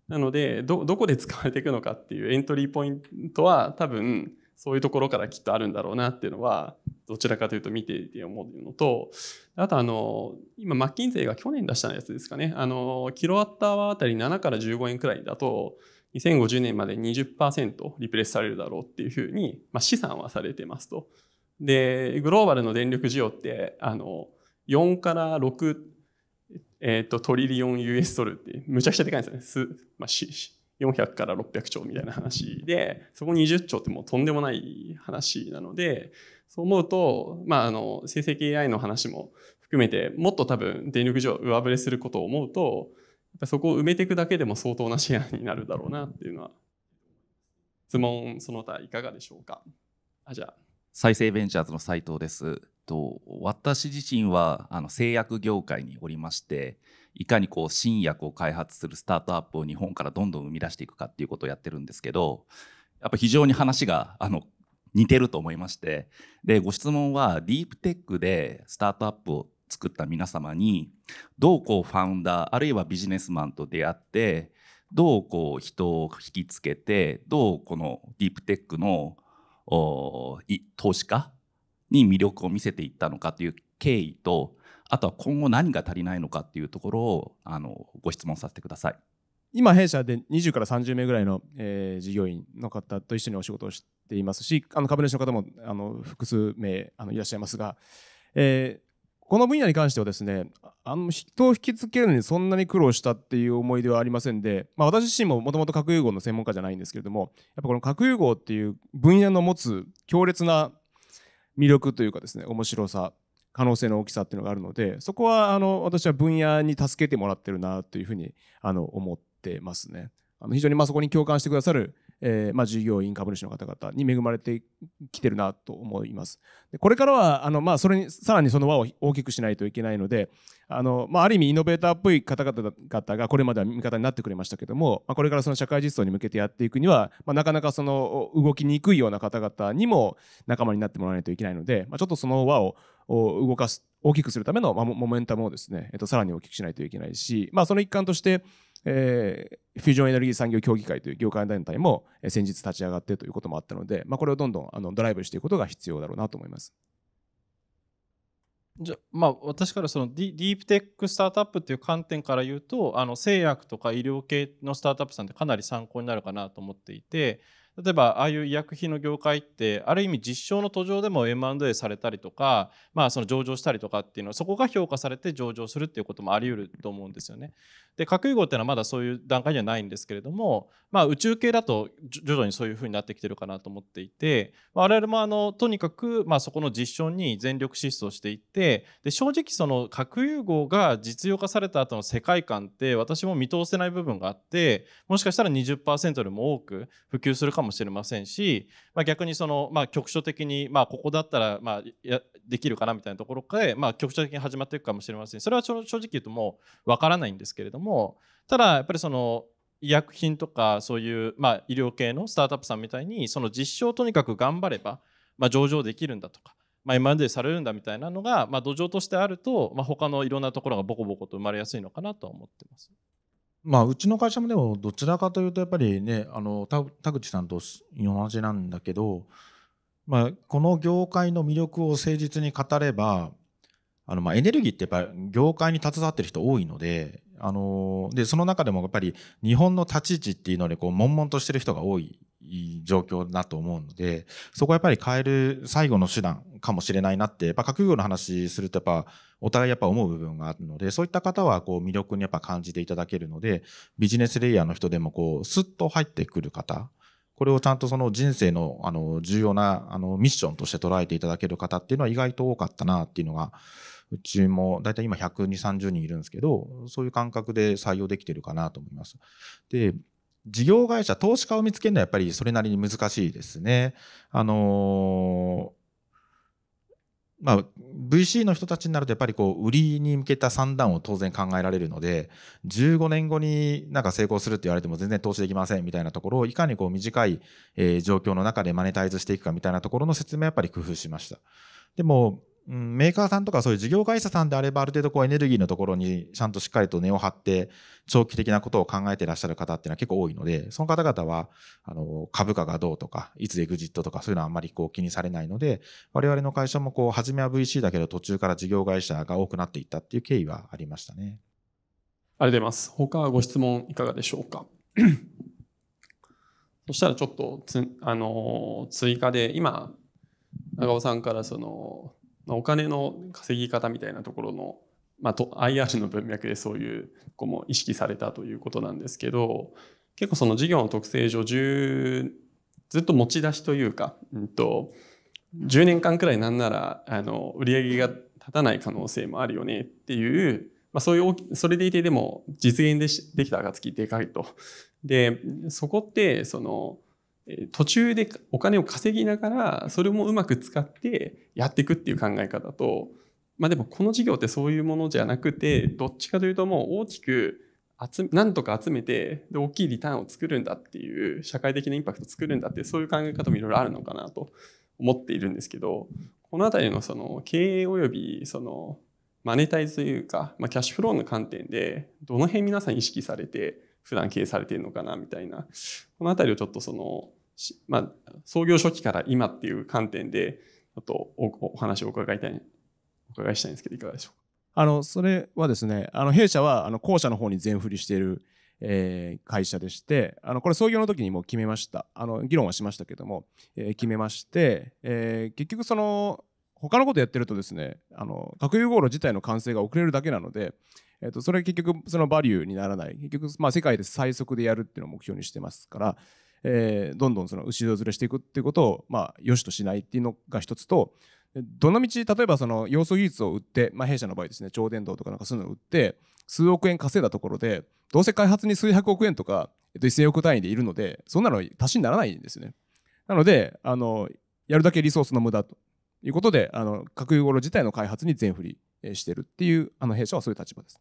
なのでどこで使われていくのかっていうエントリーポイントは多分そういうところからきっとあるんだろうなっていうのはどちらかというと見ていて思うのとあとあの今マッキンゼイが去年出したやつですかねあのキロワットアワーあたり7から15円くらいだと2050年まで20%リプレスされるだろうっていうふうに、まあ、試算はされてますと。でグローバルの電力需要ってあの4から6えっ、ー、と、トリリオン US ドルって、むちゃくちゃでかいんですよね。まあ、400から600兆みたいな話で、そこ20兆ってもうとんでもない話なので、そう思うと、まあ、あの、生成 AI の話も含めて、もっと多分電力上上振れすることを思うと、そこを埋めていくだけでも相当なシェアになるだろうなっていうのは、質問その他いかがでしょうか。あじゃあ再生ベンチャーズの斉藤です。と私自身はあの製薬業界におりましていかにこう新薬を開発するスタートアップを日本からどんどん生み出していくかっていうことをやってるんですけどやっぱ非常に話があの似てると思いましてでご質問はディープテックでスタートアップを作った皆様にどうこうファウンダーあるいはビジネスマンと出会ってどうこう人を引きつけてどうこのディープテックの投資家に魅力を見せていったのかという経緯とあとは今後何が足りないのかっていうところをあのご質問させてください。今弊社で20から30名ぐらいの、えー、事業員の方と一緒にお仕事をしていますしあの株主の方もあの複数名あのいらっしゃいますが、えー、この分野に関してはですねあの人を引きつけるのにそんなに苦労したっていう思い出はありませんで、まあ、私自身ももともと核融合の専門家じゃないんですけれどもやっぱこの核融合っていう分野の持つ強烈な魅力というかですね面白さ可能性の大きさっていうのがあるのでそこはあの私は分野に助けてもらってるなというふうにあの思ってますね。あの非常にまそこに共感してくださるえー、まあ、従業員株主の方々に恵まれてきてるなと思います。でこれからはあの、まあ、それにさらにその輪を大きくしないといけないのであの、まあ、ある意味イノベーターっぽい方々がこれまでは味方になってくれましたけども、まあ、これからその社会実装に向けてやっていくには、まあ、なかなかその動きにくいような方々にも仲間になってもらわないといけないので、まあ、ちょっとその輪を動かす大きくするためのモメンタムをですね、えっと、さらに大きくしないといけないし、まあ、その一環としてえー、フュージョンエネルギー産業協議会という業界団体も先日立ち上がってということもあったので、まあ、これをどんどんあのドライブしていくことが必要だろうなと思います。じゃまあ、私からそのディープテックスタートアップという観点から言うとあの製薬とか医療系のスタートアップさんってかなり参考になるかなと思っていて例えばああいう医薬品の業界ってある意味実証の途上でも M&A されたりとか、まあ、その上場したりとかっていうのはそこが評価されて上場するっていうこともあり得ると思うんですよね。で核融合っていうのはまだそういう段階にはないんですけれども、まあ、宇宙系だと徐々にそういうふうになってきてるかなと思っていて我々もあのとにかくまあそこの実証に全力疾走していってで正直その核融合が実用化された後の世界観って私も見通せない部分があってもしかしたら20%よりも多く普及するかももしれませんし、まあ、逆にその、まあ、局所的に、まあ、ここだったら、まあ、やできるかなみたいなところで、まあ、局所的に始まっていくかもしれませんそれは正直言うともう分からないんですけれどもただやっぱりその医薬品とかそういう、まあ、医療系のスタートアップさんみたいにその実証をとにかく頑張れば、まあ、上場できるんだとか。まあ、今までされるんだみたいなのが、まあ、土壌としてあると、まあ、他のいろんなところがボコボコと生まれやすいのかなとは思ってます。まあ、うちの会社もでもどちらかというとやっぱりねあの田口さんと同じなんだけど、まあ、この業界の魅力を誠実に語ればあのまあエネルギーってやっぱり業界に携わってる人多いのであのでその中でもやっぱり日本の立ち位置っていうのでこう悶々としてる人が多いい状況だと思うのでそこはやっぱり変える最後の手段かもしれないなってやっぱ覚悟の話するとやっぱお互いやっぱ思う部分があるのでそういった方はこう魅力にやっぱ感じていただけるのでビジネスレイヤーの人でもこうすっと入ってくる方これをちゃんとその人生のあの重要なあのミッションとして捉えていただける方っていうのは意外と多かったなっていうのがうちも大体今120、30人いるんですけど、そういう感覚で採用できてるかなと思います。で、事業会社、投資家を見つけるのはやっぱりそれなりに難しいですね。あのー、まあ、VC の人たちになるとやっぱりこう売りに向けた算段を当然考えられるので15年後になんか成功するって言われても全然投資できませんみたいなところをいかにこう短い、えー、状況の中でマネタイズしていくかみたいなところの説明やっぱり工夫しました。でもうん、メーカーさんとかそういう事業会社さんであればある程度こうエネルギーのところにちゃんとしっかりと根を張って長期的なことを考えてらっしゃる方っていうのは結構多いのでその方々はあの株価がどうとかいつエグジットとかそういうのはあんまりこう気にされないので我々の会社もこう初めは VC だけど途中から事業会社が多くなっていったっていう経緯はありましたね。ありがとうございます。他ご質問いかがでしょうか そしたらちょっとつ、あの追加で今長尾さんからそのまあ、お金の稼ぎ方みたいなところの、まあ、と IR の文脈でそういう子も意識されたということなんですけど結構その事業の特性上ずっと持ち出しというか、うんと、10年間くらいなんならあの売り上げが立たない可能性もあるよねっていう、まあ、そういうそれでいてでも実現でできた暁でかいと。でそこってその途中でお金を稼ぎながらそれもうまく使ってやっていくっていう考え方とまあでもこの事業ってそういうものじゃなくてどっちかというともう大きく集なんとか集めてで大きいリターンを作るんだっていう社会的なインパクトを作るんだってそういう考え方もいろいろあるのかなと思っているんですけどこの辺りのその経営およびそのマネタイズというか、まあ、キャッシュフローの観点でどの辺皆さん意識されて普段経営されているのかなみたいなこの辺りをちょっとそのまあ、創業初期から今っていう観点で、ちょっとお話を伺いたい、お伺いしたいんですけど、いかがでしょうか。あの、それはですね、あの、弊社は、あの、後者の方に全振りしている、えー、会社でして、あの、これ創業の時にも決めました。あの、議論はしましたけども、えー、決めまして、えー、結局その、他のことやってるとですね、あの、核融合炉自体の完成が遅れるだけなので、えっ、ー、と、それ結局そのバリューにならない。結局、まあ、世界で最速でやるっていうのを目標にしてますから、えー、どんどんその後ろずれしていくっていうことを、まあ、良しとしないっていうのが一つとどのみち例えばその要素技術を売って、まあ、弊社の場合ですね超電導とかなんかそういうのを売って数億円稼いだところでどうせ開発に数百億円とか、えっと、1000億単位でいるのでそんなの足しにならないんですよね。なのであのやるだけリソースの無駄ということであの核融合炉自体の開発に全振りしてるっていうあの弊社はそういう立場です。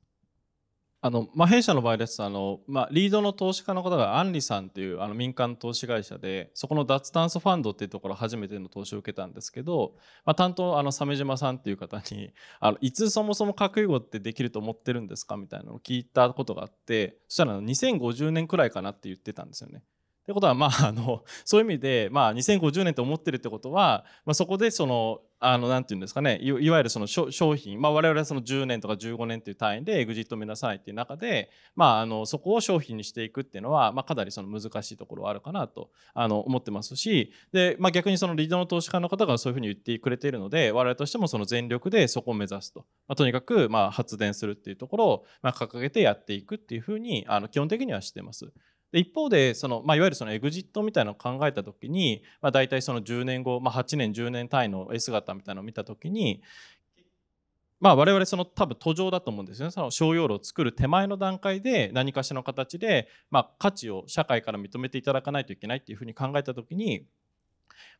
あの、まあ、弊社の場合です。あの、まあ、リードの投資家の方がアンリさんというあの民間投資会社で、そこの脱炭素ファンドっていうところ初めての投資を受けたんですけど、まあ、担当、あの、鮫島さんっていう方に、あの、いつそもそも核融合ってできると思ってるんですかみたいなのを聞いたことがあって、そしたら2050年くらいかなって言ってたんですよね。ってことは、まあ、あの、そういう意味で、まあ、2050年って思ってるってことは、まあ、そこでその、あの、なんていうんですかね、いわゆるその商品、まあ、我々はその10年とか15年という単位でエグジットを目指さないっていう中で、まあ、あの、そこを商品にしていくっていうのは、まあ、かなりその難しいところはあるかなと、あの、思ってますし、で、まあ、逆にそのリードの投資家の方がそういうふうに言ってくれているので、我々としてもその全力でそこを目指すと。まあ、とにかく、まあ、発電するっていうところを、まあ、掲げてやっていくっていうふうに、あの、基本的にはしてます。で一方でその、まあ、いわゆるそのエグジットみたいなのを考えた時に、まあ、大体その10年後、まあ、8年10年単位の絵姿みたいなのを見た時に、まあ、我々その多分途上だと思うんですよねその商用路を作る手前の段階で何かしらの形で、まあ、価値を社会から認めていただかないといけないっていうふうに考えた時に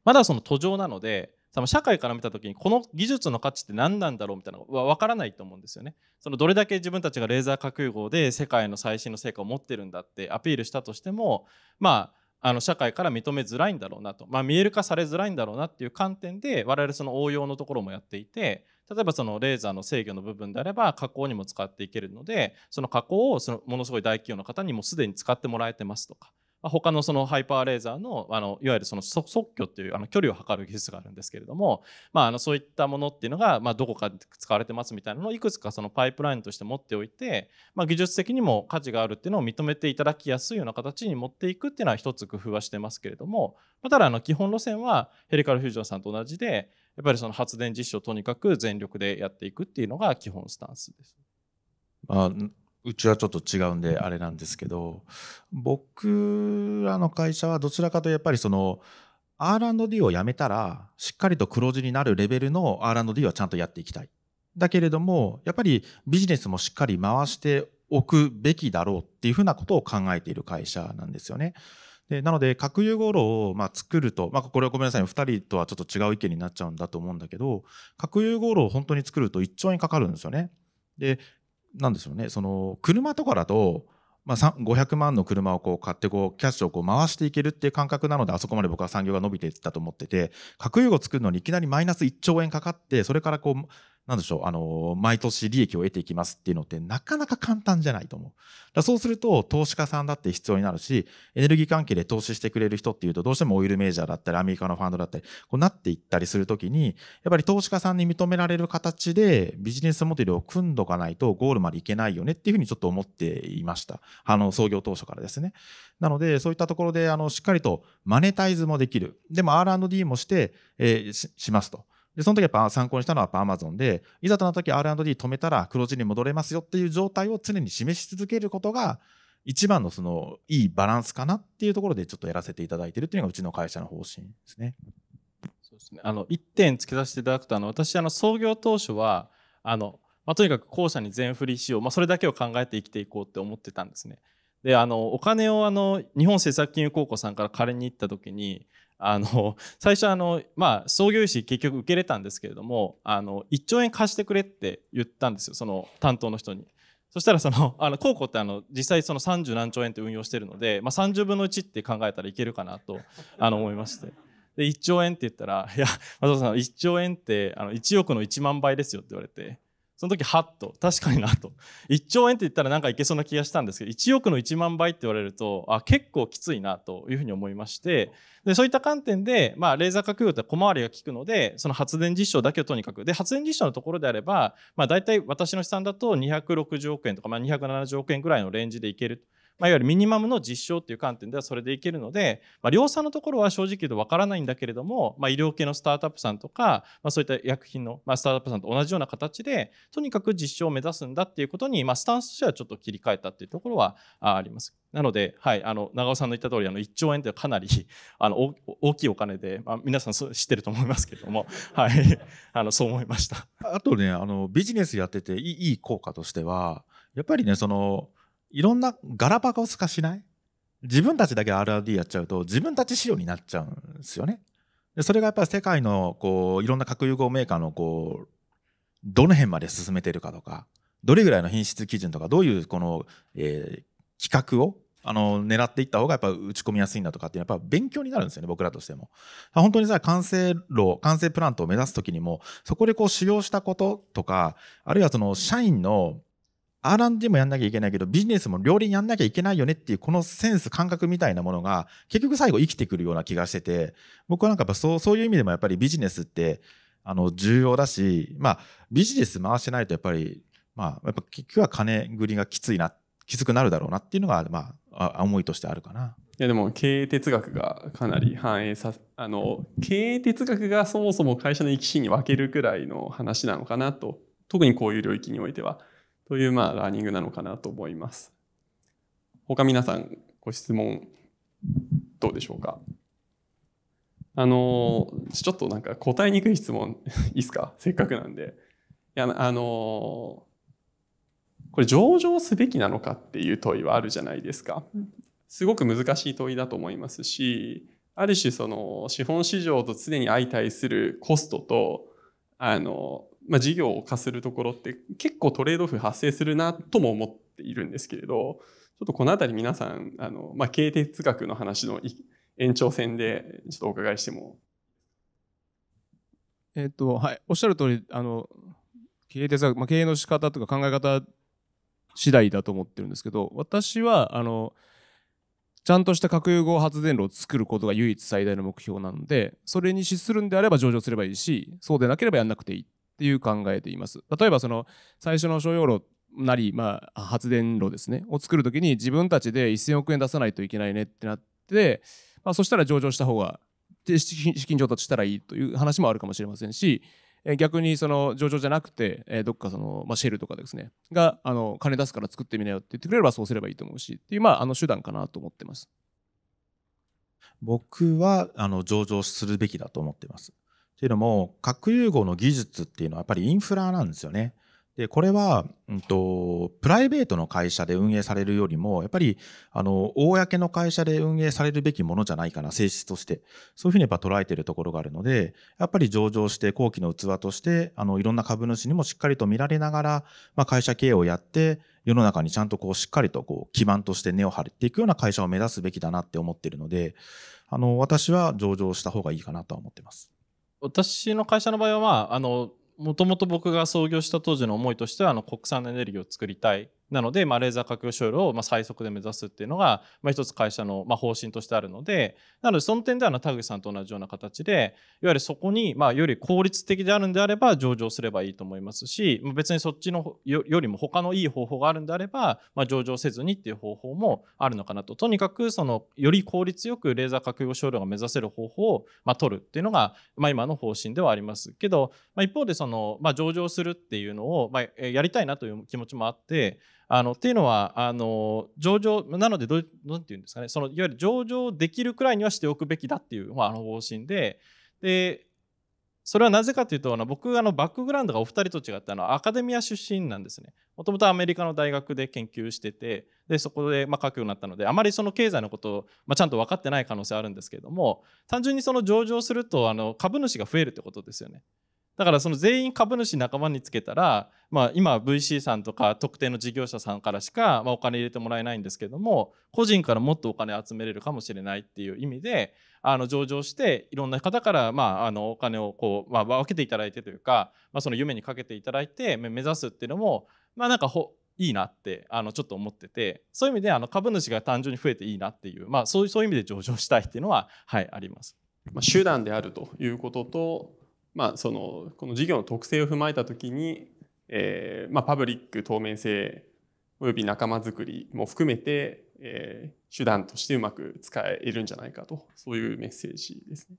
まだその途上なので多分社会から見た時にこの技術の価値って何なんだろうみたいなのは分からないと思うんですよね。そのどれだけ自分たちがレーザー核融合で世界の最新の成果を持ってるんだってアピールしたとしてもまああの社会から認めづらいんだろうなと、まあ、見える化されづらいんだろうなっていう観点で我々その応用のところもやっていて例えばそのレーザーの制御の部分であれば加工にも使っていけるのでその加工をそのものすごい大企業の方にもすでに使ってもらえてますとか他のそのハイパーレーザーのあのいわゆるその即距っていうあの距離を測る技術があるんですけれども、まあ、あのそういったものっていうのが、まあ、どこかで使われてますみたいなのをいくつかそのパイプラインとして持っておいて、まあ、技術的にも価値があるっていうのを認めていただきやすいような形に持っていくっていうのは一つ工夫はしてますけれども、まあ、ただあの基本路線はヘリカルフュージョンさんと同じでやっぱりその発電実証をとにかく全力でやっていくっていうのが基本スタンスです。あうちはちょっと違うんであれなんですけど僕らの会社はどちらかとやっぱりその R&D をやめたらしっかりと黒字になるレベルの R&D はちゃんとやっていきたい。だけれどもやっぱりビジネスもしっかり回しておくべきだろうっていうふうなことを考えている会社なんですよね。でなので核融合炉をまあ作ると、まあ、これはごめんなさい2人とはちょっと違う意見になっちゃうんだと思うんだけど核融合炉を本当に作ると1兆円かかるんですよね。でなんでしょうねその車とかだと、まあ、500万の車をこう買ってこうキャッシュをこう回していけるっていう感覚なのであそこまで僕は産業が伸びていったと思ってて核融合作るのにいきなりマイナス1兆円かかってそれからこうなんでしょう、あの、毎年利益を得ていきますっていうのってなかなか簡単じゃないと思う。だそうすると、投資家さんだって必要になるし、エネルギー関係で投資してくれる人っていうと、どうしてもオイルメジャーだったり、アメリカのファンドだったり、こうなっていったりするときに、やっぱり投資家さんに認められる形でビジネスモデルを組んどかないとゴールまでいけないよねっていうふうにちょっと思っていました。あの、創業当初からですね。なので、そういったところで、あの、しっかりとマネタイズもできる。でも R&D もして、えー、しますと。で、その時やっぱ参考にしたのはやっぱンで、いざとなった時 R&D 止めたら黒字に戻れますよっていう状態を常に示し続けることが、一番のそのいいバランスかなっていうところでちょっとやらせていただいてるっていうのがうちの会社の方針ですね。そうですね。あの、1点付けさせていただくと、あの、私、あの、創業当初は、あの、まあ、とにかく後者に全振りしよう、まあ、それだけを考えて生きていこうって思ってたんですね。で、あの、お金をあの、日本政策金融高校さんから借りに行った時に、あの 最初あの、まあ、創業医師、結局受け入れたんですけれどもあの1兆円貸してくれって言ったんですよその担当の人に。そしたらその あのってあの実際その30何兆円って運用してるので、まあ、30分の1って考えたらいけるかなと あの思いまして。で1兆円って言ったら「いや松尾さん1兆円ってあの1億の1万倍ですよ」って言われてその時はっと確かになと1兆円って言ったらなんかいけそうな気がしたんですけど1億の1万倍って言われるとあ結構きついなというふうに思いましてでそういった観点で、まあ、レーザー核融って小回りが利くのでその発電実証だけをとにかくで発電実証のところであれば、まあ、大体私の資産だと260億円とか、まあ、270億円ぐらいのレンジでいけるまあ、いわゆるミニマムの実証という観点ではそれでいけるので、まあ、量産のところは正直言うとわからないんだけれども、まあ、医療系のスタートアップさんとか、まあ、そういった薬品の、まあ、スタートアップさんと同じような形で、とにかく実証を目指すんだっていうことに、まあ、スタンスとしてはちょっと切り替えたっていうところはあります。なので、はい、あの長尾さんの言った通りあり1兆円ってかなり あの大きいお金で、まあ、皆さん知ってると思いますけども、はい、あのそう思いましたあとねあのビジネスやってていい効果としてはやっぱりねそのいろんなガラパゴス化しない自分たちだけ R&D やっちゃうと自分たち仕様になっちゃうんですよね。でそれがやっぱり世界のこういろんな核融合メーカーのこうどの辺まで進めてるかとかどれぐらいの品質基準とかどういうこの、えー、企画をあの狙っていった方がやっぱ打ち込みやすいんだとかってやっぱ勉強になるんですよね僕らとしても本当にさ完成炉完成プラントを目指す時にもそこでこう使用したこととかあるいはその社員の R&D もやんなきゃいけないけど、ビジネスも両輪やんなきゃいけないよねっていう、このセンス、感覚みたいなものが、結局最後生きてくるような気がしてて、僕はなんかやっぱそうそういう意味でもやっぱりビジネスって、あの、重要だし、まあ、ビジネス回してないとやっぱり、まあ、やっぱ結局は金繰りがきついな、きつくなるだろうなっていうのが、まあ、思いとしてあるかな。いやでも経営哲学がかなり反映さあの経営哲学がそもそも会社の生き死に分けるくらいの話なのかなと特にこういう領域においてはというまあラーニングなのかなと思います。他皆さんご質問どうでしょうかあのちょっとなんか答えにくい質問 いいっすかせっかくなんで。いやあのこれ上場すべきなのかっていう問いはあるじゃないですか。すごく難しい問いだと思いますしある種その資本市場と常に相対するコストとあのまあ、事業を化するところって結構トレードオフ発生するなとも思っているんですけれどちょっとこの辺り皆さんあの、まあ、経営哲学の話の延長線でちょっとお伺いしても。えっとはい、おっしゃる通りあの経営哲学、まあ、経営の仕方とか考え方次第だと思ってるんですけど私はあのちゃんとした核融合発電炉を作ることが唯一最大の目標なのでそれに資するんであれば上場すればいいしそうでなければやんなくていいっていう考えています。例えばその最初の商用炉なり、まあ、発電炉ですねを作るときに自分たちで1,000億円出さないといけないねってなって、まあ、そしたら上場した方が資金上達したらいいという話もあるかもしれませんし逆にその上場じゃなくて、えどっかその、まあ、シェルとかですねがあの金出すから作ってみなよって言ってくれればそうすればいいと思うしっていう、まあ、あの手段かなと思ってます。僕はあの上場するべきだと思ってます。っていうのも核融合の技術っていうのはやっぱりインフラなんですよね。でこれは、うんと、とプライベートの会社で運営されるよりもやっぱりあの公の会社で運営されるべきものじゃないかな性質としてそういうふうにやっぱ捉えてるところがあるのでやっぱり上場して後期の器としてあのいろんな株主にもしっかりと見られながら、まあ、会社経営をやって世の中にちゃんとこうしっかりとこう基盤として根を張っていくような会社を目指すべきだなって思ってるのであの私は上場した方がいいかなとは思ってます。私の会社の場合は、まあ、あの、もともと僕が創業した当時の思いとしては、あの、国産のエネルギーを作りたいなので、まあ、レーザー核用商炉を最速で目指すっていうのが、まあ、一つ会社の方針としてあるので、なので、その点では田口さんと同じような形で、いわゆるそこに、まより効率的であるんであれば、上場すればいいと思いますし、別にそっちのよりも他のいい方法があるんであれば、ま上場せずにっていう方法もあるのかなと。とにかく、その、より効率よくレーザー核用商炉が目指せる方法を、ま取るっていうのが、ま今の方針ではありますけど、まあ、一方で、その、ま上場するっていうのを、まやりたいなという気持ちもあって、あのっていうのはあの上場なのでどうなんていうんですかねそのいわゆる上場できるくらいにはしておくべきだっていう、まあ、あの方針ででそれはなぜかというとあの僕あのバックグラウンドがお二人と違ってあのアカデミア出身なんですねもともとアメリカの大学で研究しててでそこでまあ書くようになったのであまりその経済のことを、まあ、ちゃんと分かってない可能性あるんですけれども単純にその上場するとあの株主が増えるってことですよね。だからその全員株主仲間につけたら、まあ、今 VC さんとか特定の事業者さんからしか、まお金入れてもらえないんですけども個人からもっとお金集めれるかもしれないっていう意味であの上場していろんな方から、まあ、あのお金をこう、まあ、分けていただいてというか、まあ、その夢にかけていただいて目指すっていうのも、まあ、なんかほいいなってあのちょっと思っててそういう意味であの株主が単純に増えていいなっていう、まあ、そういうそういう意味で上場したいっていうのは、はい、あります。ま手段であるということとまあ、そのこの事業の特性を踏まえた時に、えーまあ、パブリック透明性および仲間づくりも含めて、えー、手段としてうまく使えるんじゃないかとそういうメッセージですね。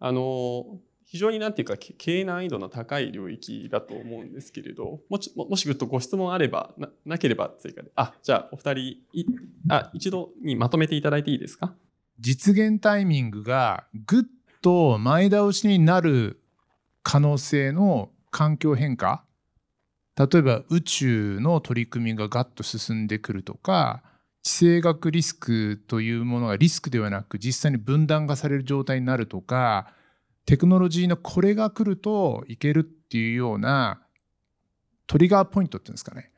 あの非常に何て言うか経営難易度の高い領域だと思うんですけれどもしもしぐっとご質問あればなければ追加であじゃあお二人いあ一度にまとめていただいていいですか実現タイミングがぐっと前倒しになる可能性の環境変化例えば宇宙の取り組みがガッと進んでくるとか地政学リスクというものがリスクではなく実際に分断がされる状態になるとかテクノロジーのこれが来るといけるっていうようなトリガーポイントっていうんですかね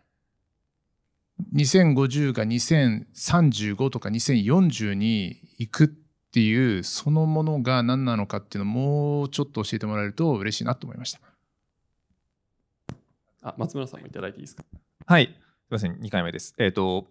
2050が2035とか2040に行くっていうそのものが何なのかっていうのをもうちょっと教えてもらえると嬉しいなと思いましたあ松村さんもいただいていいですかはいすいません2回目ですえっ、ー、と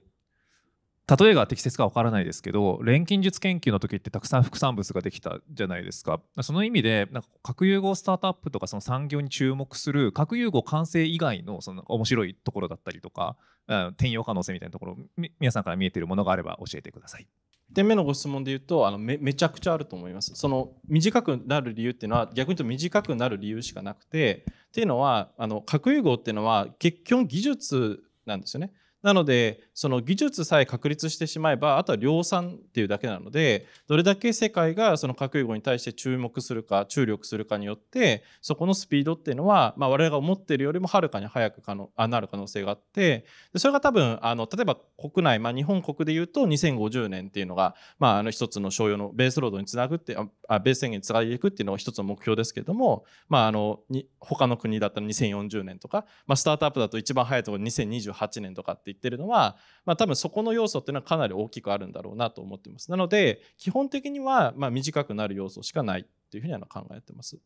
例えが適切かわからないですけど錬金術研究の時ってたくさん副産物ができたじゃないですかその意味でなんか核融合スタートアップとかその産業に注目する核融合完成以外のその面白いところだったりとか転用可能性みたいなところ皆さんから見えているものがあれば教えてください。1点目のご質問で言うとあのめめちゃくちゃあると思いますその短くなる理由っていうのは逆に言うと短くなる理由しかなくてっていうのはあの核融合っていうのは結局技術なんですよねなのでその技術さえ確立してしまえばあとは量産っていうだけなのでどれだけ世界がその核融合に対して注目するか注力するかによってそこのスピードっていうのは、まあ、我々が思ってるよりもはるかに速くあなる可能性があってそれが多分あの例えば国内、まあ、日本国でいうと2050年っていうのが、まあ、あの一つの商用のベースロードにつなぐってあベース宣言につないていくっていうのが一つの目標ですけども、まあ、あのに他の国だったら2040年とか、まあ、スタートアップだと一番早いところ2028年とかってって言ってるのは、まあ、多分そこの要素っていうのはかなり大きくあるんだろうなと思ってますなので基本的にはま短くなる要素しかないっていうふうには考えてます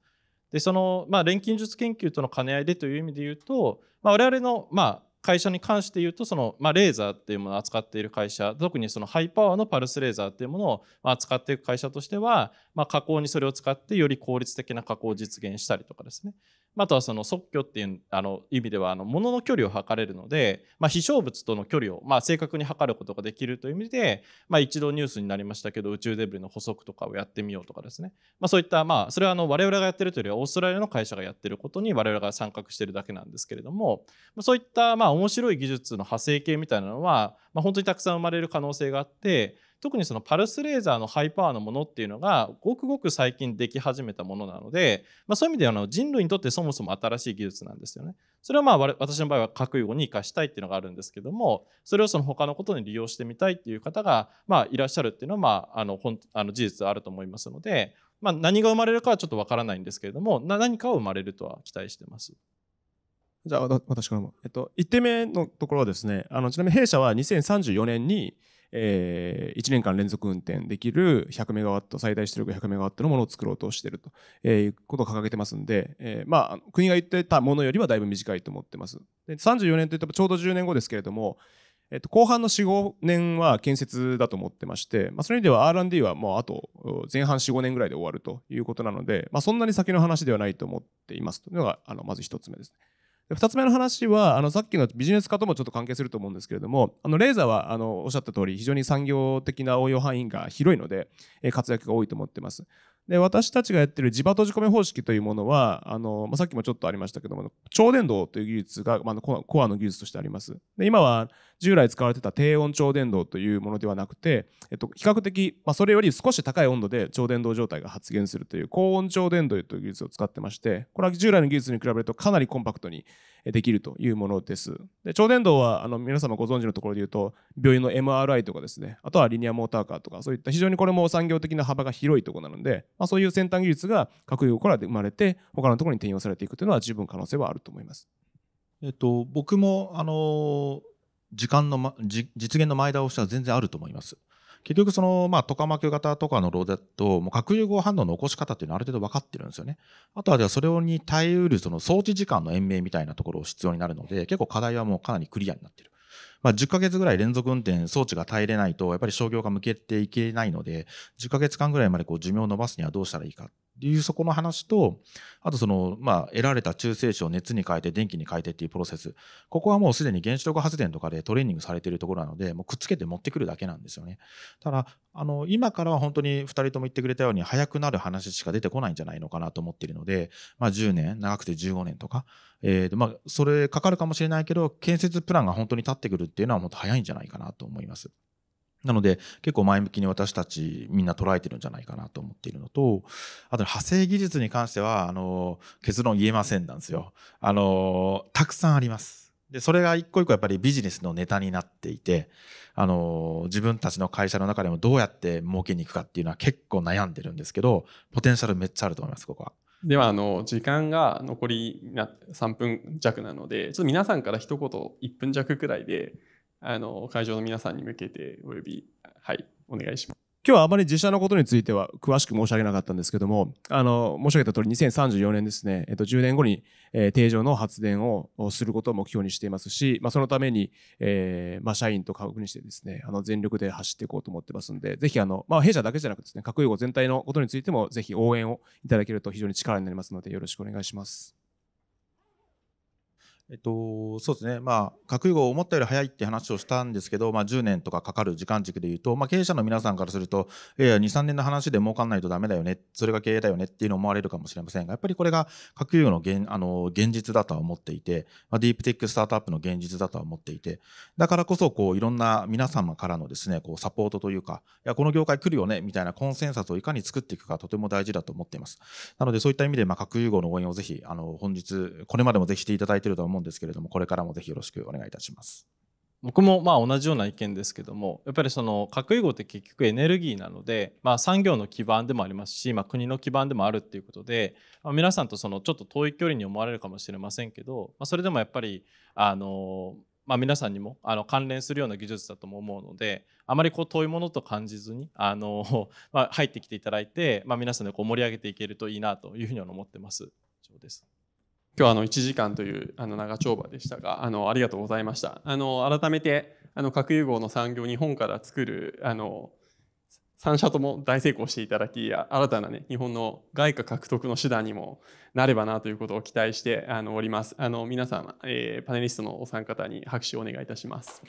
でその、まあ、錬金術研究との兼ね合いでという意味で言うと、まあ、我々の、まあ、会社に関して言うとその、まあ、レーザーっていうものを扱っている会社特にそのハイパワーのパルスレーザーっていうものを扱っていく会社としては、まあ、加工にそれを使ってより効率的な加工を実現したりとかですねあとはその即距っていうあの意味ではあの物の距離を測れるので、まあ、飛翔物との距離を、まあ、正確に測ることができるという意味で、まあ、一度ニュースになりましたけど宇宙デブリの補足とかをやってみようとかですね、まあ、そういった、まあ、それはあの我々がやってるというよりはオーストラリアの会社がやってることに我々が参画してるだけなんですけれども、そういったまあ面白い技術の派生系みたいなのは、まあ、本当にたくさん生まれる可能性があって。特にそのパルスレーザーのハイパワーのものっていうのがごくごく最近でき始めたものなので、まあ、そういう意味ではの人類にとってそもそも新しい技術なんですよね。それはまあ私の場合は核融合に生かしたいっていうのがあるんですけどもそれをその他のことに利用してみたいっていう方がまあいらっしゃるっていうのはまああのあの事実あると思いますので、まあ、何が生まれるかはちょっとわからないんですけれども何かを生まれるとは期待してます。じゃあ、私からも。えっと、1点目のところはですね、あの、ちなみに弊社は2034年に、えー、1年間連続運転できる100メガワット、最大出力100メガワットのものを作ろうとしていると、いうことを掲げてますんで、えー、まあ、国が言ってたものよりはだいぶ短いと思ってます。で34年というとちょうど10年後ですけれども、えっと、後半の4、5年は建設だと思ってまして、まあ、それでは R&D はもうあと前半4、5年ぐらいで終わるということなので、まあ、そんなに先の話ではないと思っていますというのが、あのまず1つ目ですね。2つ目の話はあのさっきのビジネス化ともちょっと関係すると思うんですけれどもあのレーザーはあのおっしゃった通り非常に産業的な応用範囲が広いので、活躍が多いと思ってます。で私たちがやってる磁場閉じ込め方式というものはあの、まあ、さっきもちょっとありましたけども超電導という技術が、まあ、コアの技術としてあります。で今は従来使われてた低温超電導というものではなくて、えっと、比較的、まあ、それより少し高い温度で超電導状態が発現するという高温超電導という技術を使ってましてこれは従来の技術に比べるとかなりコンパクトにできるというものです。で超電導はあの皆様ご存知のところで言うと病院の MRI とかですねあとはリニアモーターカーとかそういった非常にこれも産業的な幅が広いところなので、まあ、そういう先端技術が各合から生まれて他のところに転用されていくというのは十分可能性はあると思います。えっと、僕もあのー時間の、ま、実現の前倒しは全然あると思います。結局その、まあ、トカマキ型とかのローだと、もう核融合反応の起こし方っていうのはある程度分かってるんですよね。あとは、ではそれに耐えうるその装置時間の延命みたいなところを必要になるので、結構課題はもうかなりクリアになってる。まあ、10ヶ月ぐらい連続運転装置が耐えれないと、やっぱり商業が向けていけないので、10ヶ月間ぐらいまでこう寿命を伸ばすにはどうしたらいいかいうそこの話と、あとその、まあ、得られた中性子を熱に変えて電気に変えてっていうプロセス。ここはもうすでに原子力発電とかでトレーニングされているところなので、もうくっつけて持ってくるだけなんですよね。ただ、あの、今からは本当に2人とも言ってくれたように、早くなる話しか出てこないんじゃないのかなと思っているので、まあ、10年、長くて15年とか、えー、まあ、それかかるかもしれないけど、建設プランが本当に立ってくるっていうのは、もっと早いんじゃないかなと思います。なので結構前向きに私たちみんな捉えてるんじゃないかなと思っているのとあと派生技術に関してはあの結論言えませんなんですよあのたくさんありますでそれが一個一個やっぱりビジネスのネタになっていてあの自分たちの会社の中でもどうやって儲けに行くかっていうのは結構悩んでるんですけどポテンシャルめっちゃあると思いますここは。ではあの時間が残り3分弱なのでちょっと皆さんから一言1分弱くらいであの会場の皆さんに向けておび、はい、お願いします。今日はあまり自社のことについては詳しく申し上げなかったんですけども、あの、申し上げた通り2034年ですね、えっと、10年後に、えー、定常の発電をすることを目標にしていますし、まあ、そのために、えー、まあ、社員と家族にしてですね、あの、全力で走っていこうと思ってますんで、ぜひ、あの、まあ、弊社だけじゃなくですね、核融合全体のことについても、ぜひ応援をいただけると非常に力になりますので、よろしくお願いします。えっと、そうですね、まあ、核融合を思ったより早いって話をしたんですけど、まあ、10年とかかかる時間軸でいうと、まあ、経営者の皆さんからすると、いやいや、2、3年の話で儲かんないとだめだよね、それが経営だよねっていうのを思われるかもしれませんが、やっぱりこれが核融合の現あの現実だとは思っていて、まあ、ディープテックスタートアップの現実だとは思っていて、だからこそこういろんな皆様からのですねこうサポートというか、いや、この業界来るよねみたいなコンセンサスをいかに作っていくか、とても大事だと思っています。なので、そういった意味で、まあ、核融合の応援をぜひ、あの本日、これまでもぜひしていただいていると思うんですけれどもこれからもぜひよろしくお願いいたします。僕もまあ同じような意見ですけどもやっぱりその核融合って結局エネルギーなので、まあ、産業の基盤でもありますし、まあ、国の基盤でもあるっていうことで、まあ、皆さんとそのちょっと遠い距離に思われるかもしれませんけど、まあ、それでもやっぱりあの、まあ、皆さんにもあの関連するような技術だとも思うのであまりこう遠いものと感じずにあの、まあ、入ってきていただいて、まあ、皆さんでこう盛り上げていけるといいなというふうに思ってます。以上です今日はあの1時間というあの長丁場でしたがあのありがとうございましたあの改めてあの核融合の産業日本から作るあの3社とも大成功していただき新たな、ね、日本の外貨獲得の手段にもなればなということを期待しておりますあの皆さん、えー、パネリストのお三方に拍手をお願いいたします。